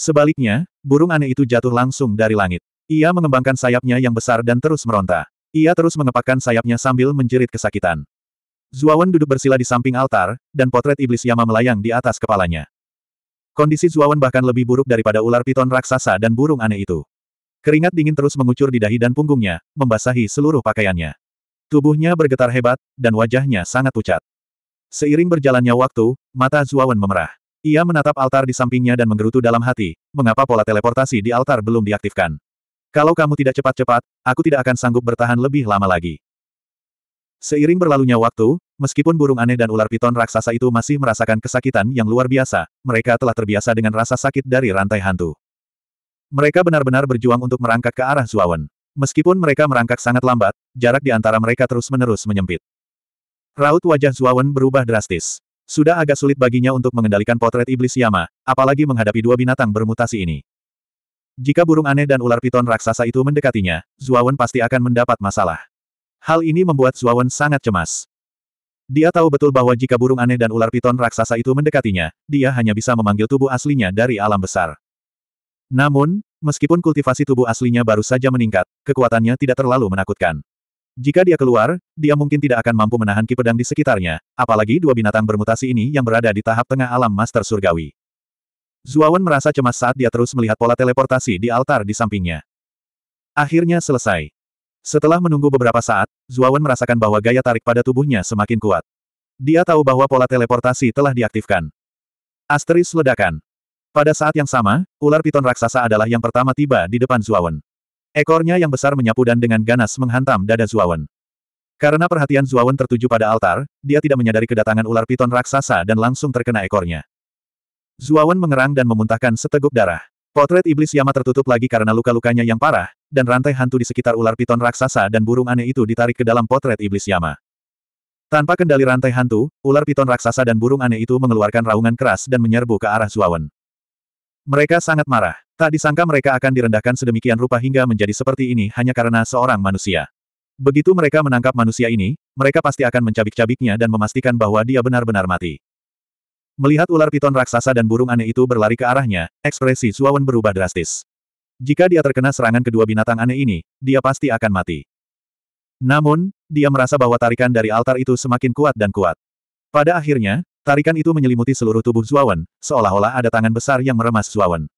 Sebaliknya, burung aneh itu jatuh langsung dari langit. Ia mengembangkan sayapnya yang besar dan terus meronta. Ia terus mengepakkan sayapnya sambil menjerit kesakitan. Zuawan duduk bersila di samping altar, dan potret iblis Yama melayang di atas kepalanya. Kondisi Zuawan bahkan lebih buruk daripada ular piton raksasa dan burung aneh itu. Keringat dingin terus mengucur di dahi dan punggungnya, membasahi seluruh pakaiannya. Tubuhnya bergetar hebat, dan wajahnya sangat pucat. Seiring berjalannya waktu, mata Zuawan memerah. Ia menatap altar di sampingnya dan menggerutu dalam hati, mengapa pola teleportasi di altar belum diaktifkan. Kalau kamu tidak cepat-cepat, aku tidak akan sanggup bertahan lebih lama lagi. Seiring berlalunya waktu, meskipun burung aneh dan ular piton raksasa itu masih merasakan kesakitan yang luar biasa, mereka telah terbiasa dengan rasa sakit dari rantai hantu. Mereka benar-benar berjuang untuk merangkak ke arah Zuawan. Meskipun mereka merangkak sangat lambat, jarak di antara mereka terus-menerus menyempit. Raut wajah Zuawan berubah drastis. Sudah agak sulit baginya untuk mengendalikan potret iblis Yama, apalagi menghadapi dua binatang bermutasi ini. Jika burung aneh dan ular piton raksasa itu mendekatinya, Zuawan pasti akan mendapat masalah. Hal ini membuat Zuawan sangat cemas. Dia tahu betul bahwa jika burung aneh dan ular piton raksasa itu mendekatinya, dia hanya bisa memanggil tubuh aslinya dari alam besar. Namun, meskipun kultivasi tubuh aslinya baru saja meningkat, kekuatannya tidak terlalu menakutkan. Jika dia keluar, dia mungkin tidak akan mampu menahan ki pedang di sekitarnya, apalagi dua binatang bermutasi ini yang berada di tahap tengah alam master surgawi. Zuawan merasa cemas saat dia terus melihat pola teleportasi di altar di sampingnya. Akhirnya selesai. Setelah menunggu beberapa saat, Zuawan merasakan bahwa gaya tarik pada tubuhnya semakin kuat. Dia tahu bahwa pola teleportasi telah diaktifkan. Asteris ledakan. Pada saat yang sama, ular piton raksasa adalah yang pertama tiba di depan Zuawan. Ekornya yang besar menyapu dan dengan ganas menghantam dada Zuawan. Karena perhatian Zuawan tertuju pada altar, dia tidak menyadari kedatangan ular piton raksasa dan langsung terkena ekornya. Zuawan mengerang dan memuntahkan seteguk darah. Potret iblis Yama tertutup lagi karena luka-lukanya yang parah, dan rantai hantu di sekitar ular piton raksasa dan burung aneh itu ditarik ke dalam potret iblis Yama. Tanpa kendali rantai hantu, ular piton raksasa dan burung aneh itu mengeluarkan raungan keras dan menyerbu ke arah Zuawan. Mereka sangat marah. Tak disangka mereka akan direndahkan sedemikian rupa hingga menjadi seperti ini hanya karena seorang manusia. Begitu mereka menangkap manusia ini, mereka pasti akan mencabik-cabiknya dan memastikan bahwa dia benar-benar mati. Melihat ular piton raksasa dan burung aneh itu berlari ke arahnya, ekspresi Suawan berubah drastis. Jika dia terkena serangan kedua binatang aneh ini, dia pasti akan mati. Namun, dia merasa bahwa tarikan dari altar itu semakin kuat dan kuat. Pada akhirnya, tarikan itu menyelimuti seluruh tubuh Zuawan, seolah-olah ada tangan besar yang meremas Zuawan.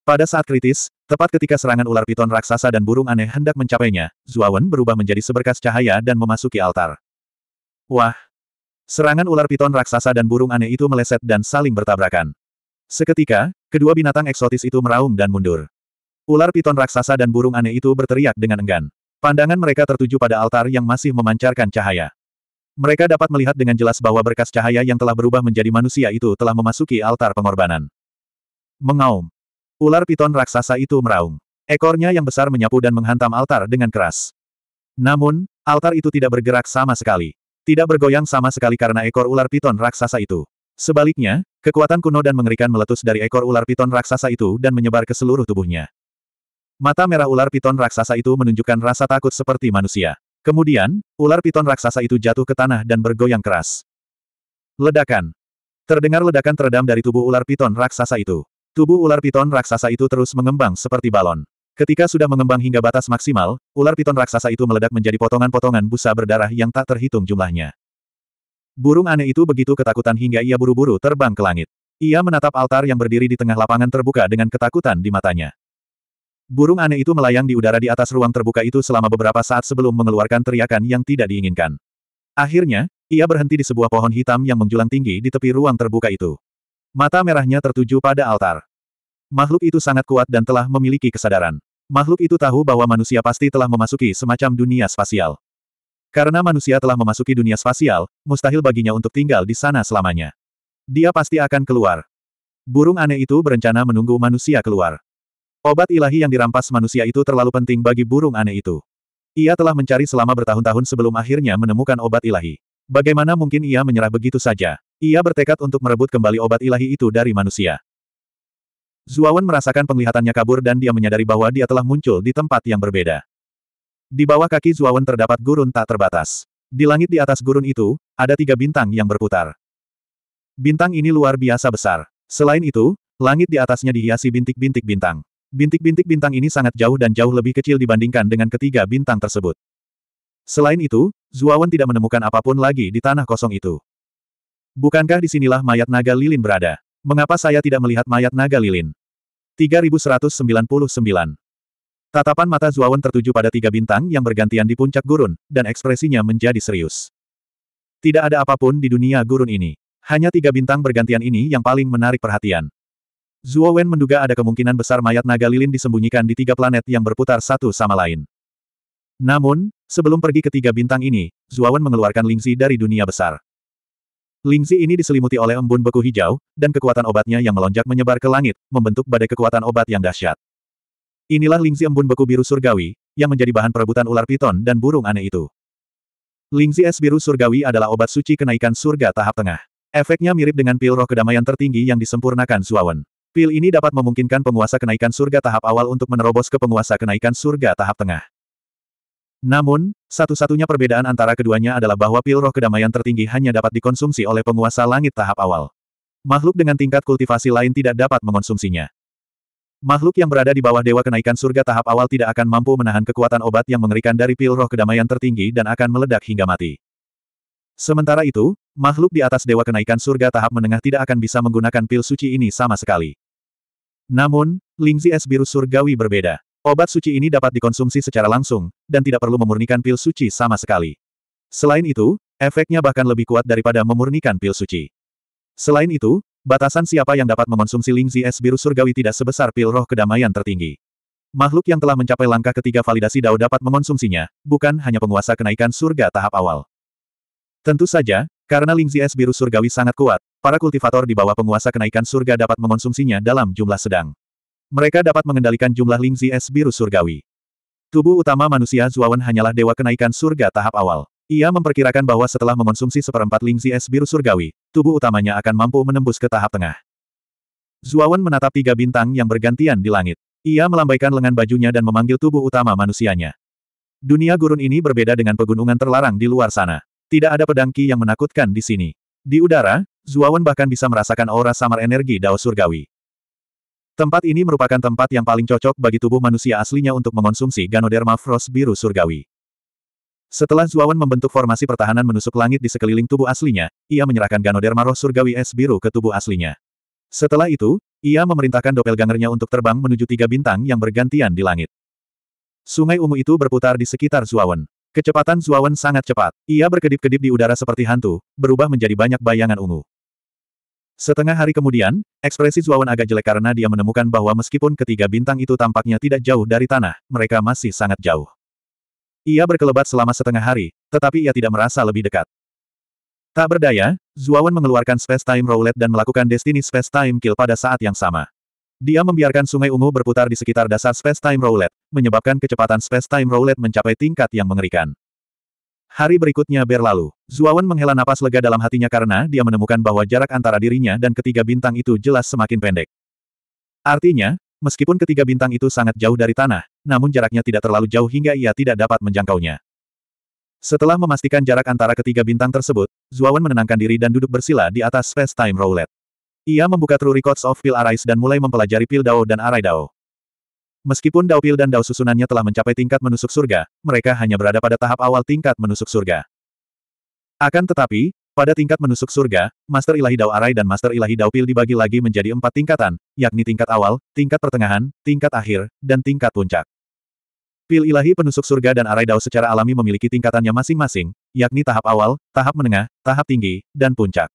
Pada saat kritis, tepat ketika serangan ular piton raksasa dan burung aneh hendak mencapainya, Zuawan berubah menjadi seberkas cahaya dan memasuki altar. Wah, Serangan ular piton raksasa dan burung aneh itu meleset dan saling bertabrakan. Seketika, kedua binatang eksotis itu meraung dan mundur. Ular piton raksasa dan burung aneh itu berteriak dengan enggan. Pandangan mereka tertuju pada altar yang masih memancarkan cahaya. Mereka dapat melihat dengan jelas bahwa berkas cahaya yang telah berubah menjadi manusia itu telah memasuki altar pengorbanan. Mengaum. Ular piton raksasa itu meraung. Ekornya yang besar menyapu dan menghantam altar dengan keras. Namun, altar itu tidak bergerak sama sekali. Tidak bergoyang sama sekali karena ekor ular piton raksasa itu. Sebaliknya, kekuatan kuno dan mengerikan meletus dari ekor ular piton raksasa itu dan menyebar ke seluruh tubuhnya. Mata merah ular piton raksasa itu menunjukkan rasa takut seperti manusia. Kemudian, ular piton raksasa itu jatuh ke tanah dan bergoyang keras. Ledakan. Terdengar ledakan teredam dari tubuh ular piton raksasa itu. Tubuh ular piton raksasa itu terus mengembang seperti balon. Ketika sudah mengembang hingga batas maksimal, ular piton raksasa itu meledak menjadi potongan-potongan busa berdarah yang tak terhitung jumlahnya. Burung aneh itu begitu ketakutan hingga ia buru-buru terbang ke langit. Ia menatap altar yang berdiri di tengah lapangan terbuka dengan ketakutan di matanya. Burung aneh itu melayang di udara di atas ruang terbuka itu selama beberapa saat sebelum mengeluarkan teriakan yang tidak diinginkan. Akhirnya, ia berhenti di sebuah pohon hitam yang menjulang tinggi di tepi ruang terbuka itu. Mata merahnya tertuju pada altar. Makhluk itu sangat kuat dan telah memiliki kesadaran. Makhluk itu tahu bahwa manusia pasti telah memasuki semacam dunia spasial. Karena manusia telah memasuki dunia spasial, mustahil baginya untuk tinggal di sana selamanya. Dia pasti akan keluar. Burung aneh itu berencana menunggu manusia keluar. Obat ilahi yang dirampas manusia itu terlalu penting bagi burung aneh itu. Ia telah mencari selama bertahun-tahun sebelum akhirnya menemukan obat ilahi. Bagaimana mungkin ia menyerah begitu saja? Ia bertekad untuk merebut kembali obat ilahi itu dari manusia. Zuawan merasakan penglihatannya kabur dan dia menyadari bahwa dia telah muncul di tempat yang berbeda. Di bawah kaki Zuawan terdapat gurun tak terbatas. Di langit di atas gurun itu, ada tiga bintang yang berputar. Bintang ini luar biasa besar. Selain itu, langit di atasnya dihiasi bintik-bintik bintang. Bintik-bintik bintang ini sangat jauh dan jauh lebih kecil dibandingkan dengan ketiga bintang tersebut. Selain itu, Zuawan tidak menemukan apapun lagi di tanah kosong itu. Bukankah disinilah mayat naga lilin berada? Mengapa saya tidak melihat mayat naga lilin? 3199. Tatapan mata Zuawan tertuju pada tiga bintang yang bergantian di puncak gurun, dan ekspresinya menjadi serius. Tidak ada apapun di dunia gurun ini. Hanya tiga bintang bergantian ini yang paling menarik perhatian. Zuo Wen menduga ada kemungkinan besar mayat naga lilin disembunyikan di tiga planet yang berputar satu sama lain. Namun, sebelum pergi ke tiga bintang ini, Wen mengeluarkan lingzi dari dunia besar. Lingzi ini diselimuti oleh embun beku hijau, dan kekuatan obatnya yang melonjak menyebar ke langit, membentuk badai kekuatan obat yang dahsyat. Inilah Lingzi embun beku biru surgawi, yang menjadi bahan perebutan ular piton dan burung aneh itu. Lingzi es biru surgawi adalah obat suci kenaikan surga tahap tengah. Efeknya mirip dengan pil roh kedamaian tertinggi yang disempurnakan Zuawan. Pil ini dapat memungkinkan penguasa kenaikan surga tahap awal untuk menerobos ke penguasa kenaikan surga tahap tengah. Namun, satu-satunya perbedaan antara keduanya adalah bahwa pil roh kedamaian tertinggi hanya dapat dikonsumsi oleh penguasa langit tahap awal. Makhluk dengan tingkat kultivasi lain tidak dapat mengonsumsinya. Makhluk yang berada di bawah dewa kenaikan surga tahap awal tidak akan mampu menahan kekuatan obat yang mengerikan dari pil roh kedamaian tertinggi dan akan meledak hingga mati. Sementara itu, makhluk di atas dewa kenaikan surga tahap menengah tidak akan bisa menggunakan pil suci ini sama sekali. Namun, lingzi es biru surgawi berbeda. Obat suci ini dapat dikonsumsi secara langsung, dan tidak perlu memurnikan pil suci sama sekali. Selain itu, efeknya bahkan lebih kuat daripada memurnikan pil suci. Selain itu, batasan siapa yang dapat mengonsumsi lingzi es biru surgawi tidak sebesar pil roh kedamaian tertinggi. Makhluk yang telah mencapai langkah ketiga validasi Dao dapat mengonsumsinya, bukan hanya penguasa kenaikan surga tahap awal. Tentu saja, karena lingzi es biru surgawi sangat kuat, para kultivator di bawah penguasa kenaikan surga dapat mengonsumsinya dalam jumlah sedang. Mereka dapat mengendalikan jumlah lingzi es biru surgawi. Tubuh utama manusia Zuawan hanyalah dewa kenaikan surga tahap awal. Ia memperkirakan bahwa setelah mengonsumsi seperempat lingzi es biru surgawi, tubuh utamanya akan mampu menembus ke tahap tengah. Zuawan menatap tiga bintang yang bergantian di langit. Ia melambaikan lengan bajunya dan memanggil tubuh utama manusianya. Dunia gurun ini berbeda dengan pegunungan terlarang di luar sana. Tidak ada pedangki yang menakutkan di sini. Di udara, Zuawan bahkan bisa merasakan aura samar energi Dao Surgawi. Tempat ini merupakan tempat yang paling cocok bagi tubuh manusia aslinya untuk mengonsumsi Ganoderma Frost biru surgawi. Setelah Zuawan membentuk formasi pertahanan menusuk langit di sekeliling tubuh aslinya, ia menyerahkan Ganoderma Roh surgawi es biru ke tubuh aslinya. Setelah itu, ia memerintahkan doppelgangernya untuk terbang menuju tiga bintang yang bergantian di langit. Sungai ungu itu berputar di sekitar Zuawan. Kecepatan Zuawan sangat cepat. Ia berkedip-kedip di udara seperti hantu, berubah menjadi banyak bayangan ungu. Setengah hari kemudian, ekspresi Zuawan agak jelek karena dia menemukan bahwa meskipun ketiga bintang itu tampaknya tidak jauh dari tanah, mereka masih sangat jauh. Ia berkelebat selama setengah hari, tetapi ia tidak merasa lebih dekat. Tak berdaya, Zuawan mengeluarkan Space Time Roulette dan melakukan Destiny Space Time Kill pada saat yang sama. Dia membiarkan sungai ungu berputar di sekitar dasar Space Time Roulette, menyebabkan kecepatan Space Time Roulette mencapai tingkat yang mengerikan. Hari berikutnya berlalu. Zuawan menghela napas lega dalam hatinya karena dia menemukan bahwa jarak antara dirinya dan ketiga bintang itu jelas semakin pendek. Artinya, meskipun ketiga bintang itu sangat jauh dari tanah, namun jaraknya tidak terlalu jauh hingga ia tidak dapat menjangkaunya. Setelah memastikan jarak antara ketiga bintang tersebut, Zuawan menenangkan diri dan duduk bersila di atas space-time roulette. Ia membuka True Records of Pil Arise dan mulai mempelajari Pil Dao dan Arai Dao. Meskipun Dao Pil dan Dao susunannya telah mencapai tingkat menusuk surga, mereka hanya berada pada tahap awal tingkat menusuk surga. Akan tetapi, pada tingkat menusuk surga, Master Ilahi Dao Arai dan Master Ilahi Dao Pil dibagi lagi menjadi empat tingkatan, yakni tingkat awal, tingkat pertengahan, tingkat akhir, dan tingkat puncak. Pil Ilahi penusuk surga dan Arai Dao secara alami memiliki tingkatannya masing-masing, yakni tahap awal, tahap menengah, tahap tinggi, dan puncak.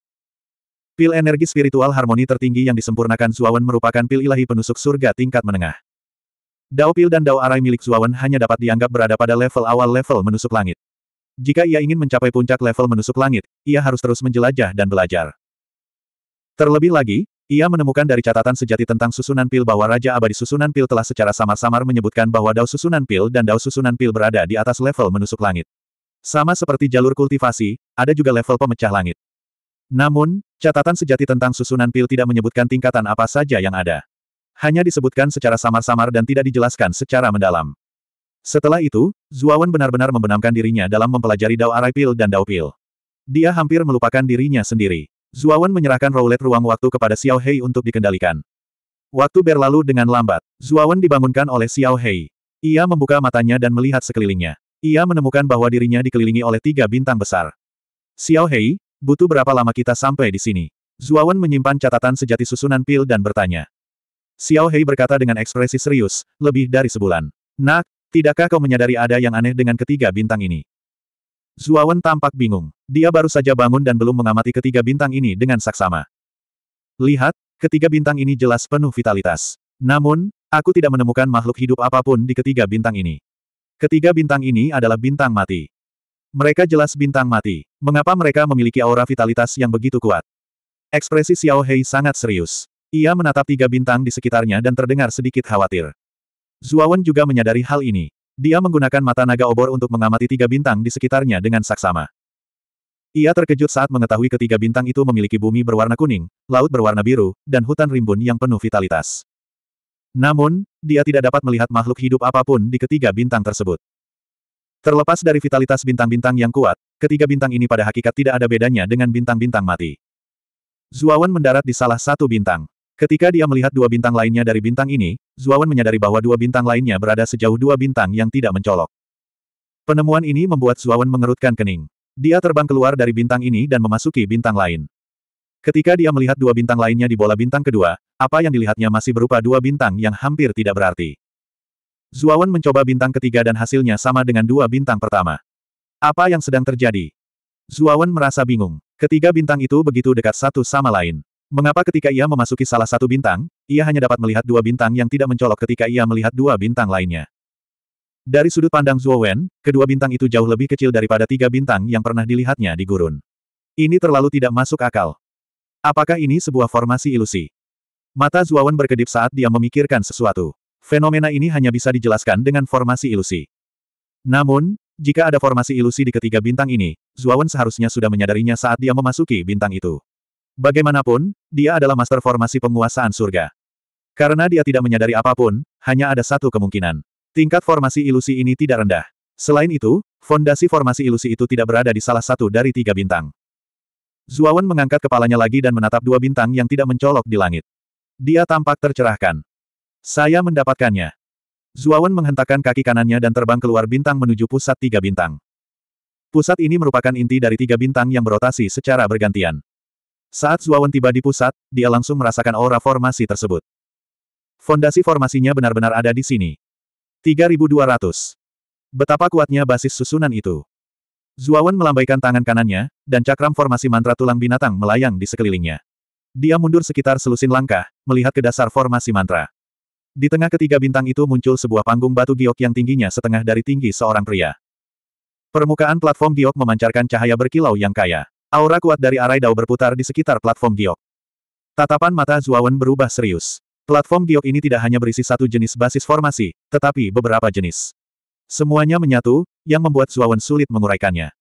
Pil energi spiritual harmoni tertinggi yang disempurnakan Zuawan merupakan pil ilahi penusuk surga tingkat menengah. Dao Pil dan Dao Arai milik Zuawan hanya dapat dianggap berada pada level awal level menusuk langit. Jika ia ingin mencapai puncak level menusuk langit, ia harus terus menjelajah dan belajar. Terlebih lagi, ia menemukan dari catatan sejati tentang susunan pil bahwa Raja Abadi Susunan Pil telah secara samar-samar menyebutkan bahwa Dao Susunan Pil dan Dao Susunan Pil berada di atas level menusuk langit. Sama seperti jalur kultivasi, ada juga level pemecah langit. Namun, catatan sejati tentang susunan pil tidak menyebutkan tingkatan apa saja yang ada. Hanya disebutkan secara samar-samar dan tidak dijelaskan secara mendalam. Setelah itu, Zuawan benar-benar membenamkan dirinya dalam mempelajari Dao Arai Pil dan Dao Pil. Dia hampir melupakan dirinya sendiri. Zuawan menyerahkan roulette ruang waktu kepada Xiao Hei untuk dikendalikan. Waktu berlalu dengan lambat. Zuawan dibangunkan oleh Xiao Hei. Ia membuka matanya dan melihat sekelilingnya. Ia menemukan bahwa dirinya dikelilingi oleh tiga bintang besar. Xiao Hei, butuh berapa lama kita sampai di sini? Zuawan menyimpan catatan sejati susunan pil dan bertanya. Xiao Hei berkata dengan ekspresi serius, lebih dari sebulan. Nak, Tidakkah kau menyadari ada yang aneh dengan ketiga bintang ini? Zuawan tampak bingung. Dia baru saja bangun dan belum mengamati ketiga bintang ini dengan saksama. Lihat, ketiga bintang ini jelas penuh vitalitas. Namun, aku tidak menemukan makhluk hidup apapun di ketiga bintang ini. Ketiga bintang ini adalah bintang mati. Mereka jelas bintang mati. Mengapa mereka memiliki aura vitalitas yang begitu kuat? Ekspresi Xiao Hei sangat serius. Ia menatap tiga bintang di sekitarnya dan terdengar sedikit khawatir. Zuawan juga menyadari hal ini. Dia menggunakan mata naga obor untuk mengamati tiga bintang di sekitarnya dengan saksama. Ia terkejut saat mengetahui ketiga bintang itu memiliki bumi berwarna kuning, laut berwarna biru, dan hutan rimbun yang penuh vitalitas. Namun, dia tidak dapat melihat makhluk hidup apapun di ketiga bintang tersebut. Terlepas dari vitalitas bintang-bintang yang kuat, ketiga bintang ini pada hakikat tidak ada bedanya dengan bintang-bintang mati. Zuawan mendarat di salah satu bintang. Ketika dia melihat dua bintang lainnya dari bintang ini, Zuawan menyadari bahwa dua bintang lainnya berada sejauh dua bintang yang tidak mencolok. Penemuan ini membuat Zuawan mengerutkan kening. Dia terbang keluar dari bintang ini dan memasuki bintang lain. Ketika dia melihat dua bintang lainnya di bola bintang kedua, apa yang dilihatnya masih berupa dua bintang yang hampir tidak berarti. Zuawan mencoba bintang ketiga dan hasilnya sama dengan dua bintang pertama. Apa yang sedang terjadi? Zuawan merasa bingung. Ketiga bintang itu begitu dekat satu sama lain. Mengapa ketika ia memasuki salah satu bintang, ia hanya dapat melihat dua bintang yang tidak mencolok ketika ia melihat dua bintang lainnya? Dari sudut pandang Zuo Wen, kedua bintang itu jauh lebih kecil daripada tiga bintang yang pernah dilihatnya di gurun. Ini terlalu tidak masuk akal. Apakah ini sebuah formasi ilusi? Mata Wen berkedip saat dia memikirkan sesuatu. Fenomena ini hanya bisa dijelaskan dengan formasi ilusi. Namun, jika ada formasi ilusi di ketiga bintang ini, Wen seharusnya sudah menyadarinya saat dia memasuki bintang itu. Bagaimanapun, dia adalah master formasi penguasaan surga. Karena dia tidak menyadari apapun, hanya ada satu kemungkinan. Tingkat formasi ilusi ini tidak rendah. Selain itu, fondasi formasi ilusi itu tidak berada di salah satu dari tiga bintang. Zuawan mengangkat kepalanya lagi dan menatap dua bintang yang tidak mencolok di langit. Dia tampak tercerahkan. Saya mendapatkannya. Zuawan menghentakkan kaki kanannya dan terbang keluar bintang menuju pusat tiga bintang. Pusat ini merupakan inti dari tiga bintang yang berotasi secara bergantian. Saat Zuawan tiba di pusat, dia langsung merasakan aura formasi tersebut. Fondasi formasinya benar-benar ada di sini. 3200. Betapa kuatnya basis susunan itu. Zuawan melambaikan tangan kanannya, dan cakram formasi mantra tulang binatang melayang di sekelilingnya. Dia mundur sekitar selusin langkah, melihat ke dasar formasi mantra. Di tengah ketiga bintang itu muncul sebuah panggung batu giok yang tingginya setengah dari tinggi seorang pria. Permukaan platform giok memancarkan cahaya berkilau yang kaya. Aura kuat dari arai dao berputar di sekitar platform giok. Tatapan mata Zuawan berubah serius. Platform giok ini tidak hanya berisi satu jenis basis formasi, tetapi beberapa jenis. Semuanya menyatu, yang membuat Zuawan sulit menguraikannya.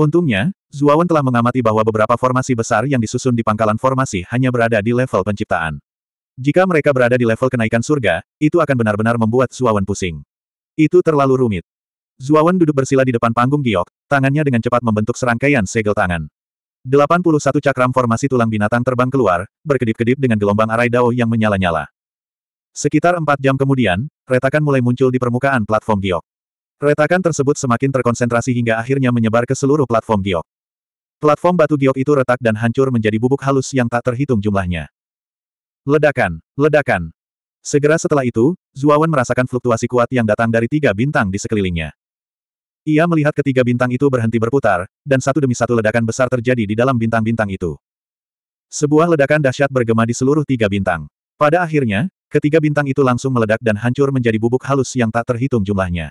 Untungnya, Zuawan telah mengamati bahwa beberapa formasi besar yang disusun di pangkalan formasi hanya berada di level penciptaan. Jika mereka berada di level kenaikan surga, itu akan benar-benar membuat Zuawan pusing. Itu terlalu rumit. Zuawan duduk bersila di depan panggung giok, tangannya dengan cepat membentuk serangkaian segel tangan. 81 cakram formasi tulang binatang terbang keluar, berkedip-kedip dengan gelombang arai dao yang menyala-nyala. Sekitar empat jam kemudian, retakan mulai muncul di permukaan platform giok. Retakan tersebut semakin terkonsentrasi hingga akhirnya menyebar ke seluruh platform giok. Platform batu giok itu retak dan hancur menjadi bubuk halus yang tak terhitung jumlahnya. Ledakan, ledakan. Segera setelah itu, Zuawan merasakan fluktuasi kuat yang datang dari tiga bintang di sekelilingnya. Ia melihat ketiga bintang itu berhenti berputar, dan satu demi satu ledakan besar terjadi di dalam bintang-bintang itu. Sebuah ledakan dahsyat bergema di seluruh tiga bintang. Pada akhirnya, ketiga bintang itu langsung meledak dan hancur menjadi bubuk halus yang tak terhitung jumlahnya.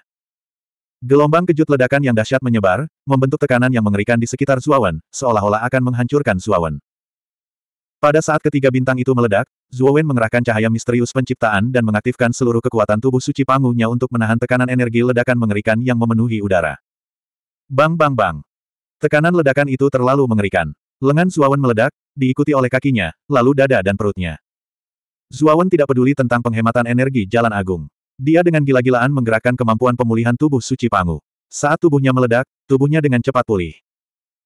Gelombang kejut ledakan yang dahsyat menyebar, membentuk tekanan yang mengerikan di sekitar Zuawan, seolah-olah akan menghancurkan Zuawan. Pada saat ketiga bintang itu meledak, Zhuowen mengerahkan cahaya misterius penciptaan dan mengaktifkan seluruh kekuatan tubuh suci panggungnya untuk menahan tekanan energi ledakan mengerikan yang memenuhi udara. Bang bang bang. Tekanan ledakan itu terlalu mengerikan. Lengan Zhuowen meledak, diikuti oleh kakinya, lalu dada dan perutnya. Zhuowen tidak peduli tentang penghematan energi jalan agung. Dia dengan gila-gilaan menggerakkan kemampuan pemulihan tubuh suci pangu. Saat tubuhnya meledak, tubuhnya dengan cepat pulih.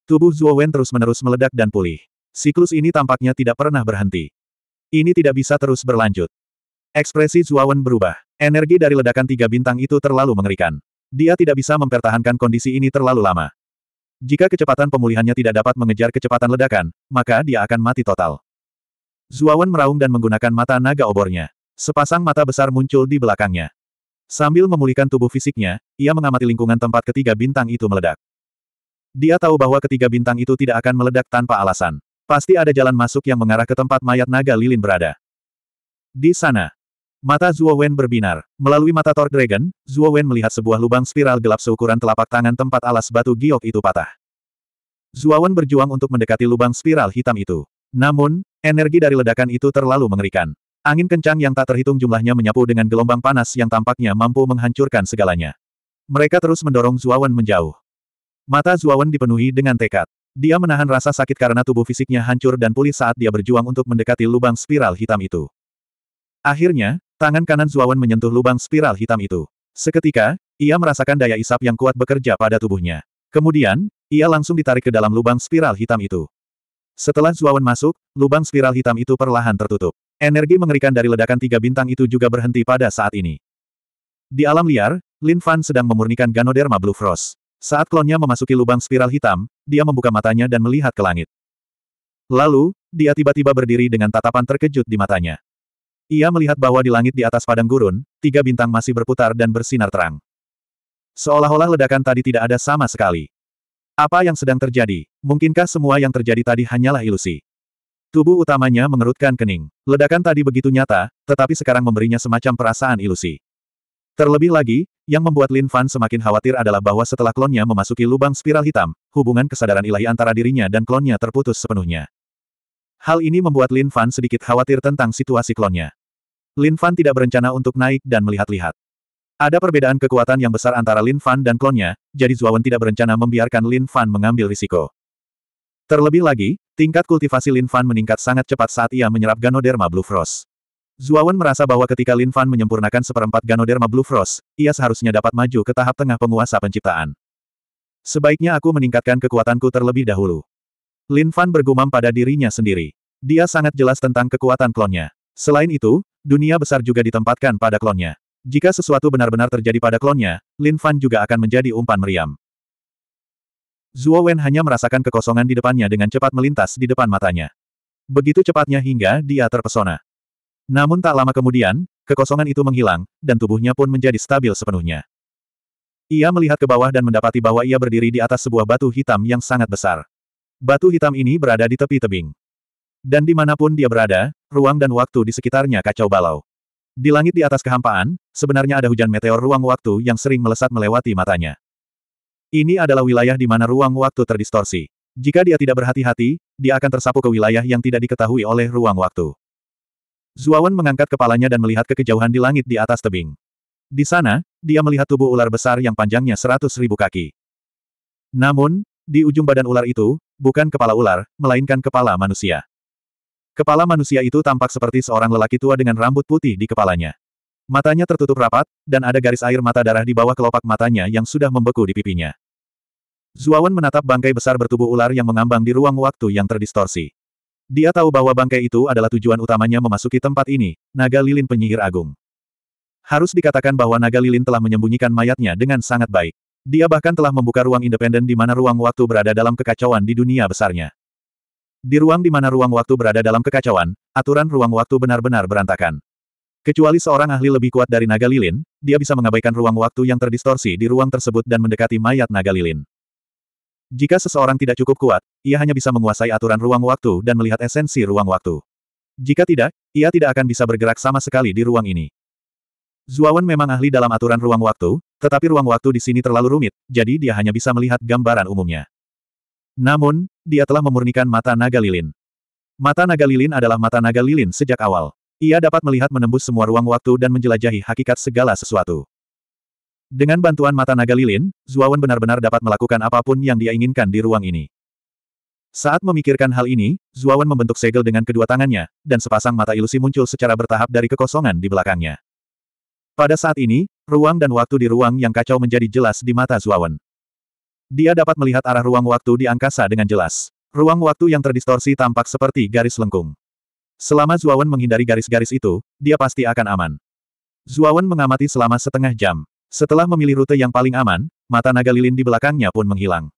Tubuh Zhuowen terus-menerus meledak dan pulih. Siklus ini tampaknya tidak pernah berhenti. Ini tidak bisa terus berlanjut. Ekspresi Zuawan berubah. Energi dari ledakan tiga bintang itu terlalu mengerikan. Dia tidak bisa mempertahankan kondisi ini terlalu lama. Jika kecepatan pemulihannya tidak dapat mengejar kecepatan ledakan, maka dia akan mati total. Zuawan meraung dan menggunakan mata naga obornya. Sepasang mata besar muncul di belakangnya. Sambil memulihkan tubuh fisiknya, ia mengamati lingkungan tempat ketiga bintang itu meledak. Dia tahu bahwa ketiga bintang itu tidak akan meledak tanpa alasan. Pasti ada jalan masuk yang mengarah ke tempat mayat naga lilin berada. Di sana. Mata Zuo Wen berbinar. Melalui mata Thor Dragon, Zuo Wen melihat sebuah lubang spiral gelap seukuran telapak tangan tempat alas batu giok itu patah. Zuo Wen berjuang untuk mendekati lubang spiral hitam itu. Namun, energi dari ledakan itu terlalu mengerikan. Angin kencang yang tak terhitung jumlahnya menyapu dengan gelombang panas yang tampaknya mampu menghancurkan segalanya. Mereka terus mendorong Zuo Wen menjauh. Mata Zuo Wen dipenuhi dengan tekad. Dia menahan rasa sakit karena tubuh fisiknya hancur dan pulih saat dia berjuang untuk mendekati lubang spiral hitam itu. Akhirnya, tangan kanan Zuawan menyentuh lubang spiral hitam itu. Seketika, ia merasakan daya isap yang kuat bekerja pada tubuhnya. Kemudian, ia langsung ditarik ke dalam lubang spiral hitam itu. Setelah Zuawan masuk, lubang spiral hitam itu perlahan tertutup. Energi mengerikan dari ledakan tiga bintang itu juga berhenti pada saat ini. Di alam liar, Lin Fan sedang memurnikan Ganoderma Blue Frost. Saat klonnya memasuki lubang spiral hitam, dia membuka matanya dan melihat ke langit. Lalu, dia tiba-tiba berdiri dengan tatapan terkejut di matanya. Ia melihat bahwa di langit di atas padang gurun, tiga bintang masih berputar dan bersinar terang. Seolah-olah ledakan tadi tidak ada sama sekali. Apa yang sedang terjadi? Mungkinkah semua yang terjadi tadi hanyalah ilusi? Tubuh utamanya mengerutkan kening. Ledakan tadi begitu nyata, tetapi sekarang memberinya semacam perasaan ilusi. Terlebih lagi, yang membuat Lin Fan semakin khawatir adalah bahwa setelah klonnya memasuki lubang spiral hitam, hubungan kesadaran ilahi antara dirinya dan klonnya terputus sepenuhnya. Hal ini membuat Lin Fan sedikit khawatir tentang situasi klonnya. Lin Fan tidak berencana untuk naik dan melihat-lihat. Ada perbedaan kekuatan yang besar antara Lin Fan dan klonnya, jadi Zuawan tidak berencana membiarkan Lin Fan mengambil risiko. Terlebih lagi, tingkat kultivasi Lin Fan meningkat sangat cepat saat ia menyerap Ganoderma Blue Frost. Zuawan merasa bahwa ketika Lin Fan menyempurnakan seperempat Ganoderma Blue Frost, ia seharusnya dapat maju ke tahap tengah penguasa penciptaan. Sebaiknya aku meningkatkan kekuatanku terlebih dahulu. Lin Fan bergumam pada dirinya sendiri. Dia sangat jelas tentang kekuatan klonnya. Selain itu, dunia besar juga ditempatkan pada klonnya. Jika sesuatu benar-benar terjadi pada klonnya, Lin Fan juga akan menjadi umpan meriam. Zuo Wen hanya merasakan kekosongan di depannya dengan cepat melintas di depan matanya. Begitu cepatnya hingga dia terpesona. Namun tak lama kemudian, kekosongan itu menghilang, dan tubuhnya pun menjadi stabil sepenuhnya. Ia melihat ke bawah dan mendapati bahwa ia berdiri di atas sebuah batu hitam yang sangat besar. Batu hitam ini berada di tepi tebing. Dan dimanapun dia berada, ruang dan waktu di sekitarnya kacau balau. Di langit di atas kehampaan, sebenarnya ada hujan meteor ruang waktu yang sering melesat melewati matanya. Ini adalah wilayah di mana ruang waktu terdistorsi. Jika dia tidak berhati-hati, dia akan tersapu ke wilayah yang tidak diketahui oleh ruang waktu. Zuawan mengangkat kepalanya dan melihat ke kejauhan di langit di atas tebing. Di sana, dia melihat tubuh ular besar yang panjangnya seratus ribu kaki. Namun, di ujung badan ular itu, bukan kepala ular, melainkan kepala manusia. Kepala manusia itu tampak seperti seorang lelaki tua dengan rambut putih di kepalanya. Matanya tertutup rapat, dan ada garis air mata darah di bawah kelopak matanya yang sudah membeku di pipinya. Zuawan menatap bangkai besar bertubuh ular yang mengambang di ruang waktu yang terdistorsi. Dia tahu bahwa bangkai itu adalah tujuan utamanya memasuki tempat ini, naga lilin penyihir agung. Harus dikatakan bahwa naga lilin telah menyembunyikan mayatnya dengan sangat baik. Dia bahkan telah membuka ruang independen di mana ruang waktu berada dalam kekacauan di dunia besarnya. Di ruang di mana ruang waktu berada dalam kekacauan, aturan ruang waktu benar-benar berantakan. Kecuali seorang ahli lebih kuat dari naga lilin, dia bisa mengabaikan ruang waktu yang terdistorsi di ruang tersebut dan mendekati mayat naga lilin. Jika seseorang tidak cukup kuat, ia hanya bisa menguasai aturan ruang waktu dan melihat esensi ruang waktu. Jika tidak, ia tidak akan bisa bergerak sama sekali di ruang ini. Zuawan memang ahli dalam aturan ruang waktu, tetapi ruang waktu di sini terlalu rumit, jadi dia hanya bisa melihat gambaran umumnya. Namun, dia telah memurnikan mata naga lilin. Mata naga lilin adalah mata naga lilin sejak awal. Ia dapat melihat menembus semua ruang waktu dan menjelajahi hakikat segala sesuatu. Dengan bantuan mata naga lilin, Zuawan benar-benar dapat melakukan apapun yang dia inginkan di ruang ini. Saat memikirkan hal ini, Zuawan membentuk segel dengan kedua tangannya, dan sepasang mata ilusi muncul secara bertahap dari kekosongan di belakangnya. Pada saat ini, ruang dan waktu di ruang yang kacau menjadi jelas di mata Zuawan. Dia dapat melihat arah ruang waktu di angkasa dengan jelas. Ruang waktu yang terdistorsi tampak seperti garis lengkung. Selama Zuawan menghindari garis-garis itu, dia pasti akan aman. Zuawan mengamati selama setengah jam. Setelah memilih rute yang paling aman, mata naga lilin di belakangnya pun menghilang.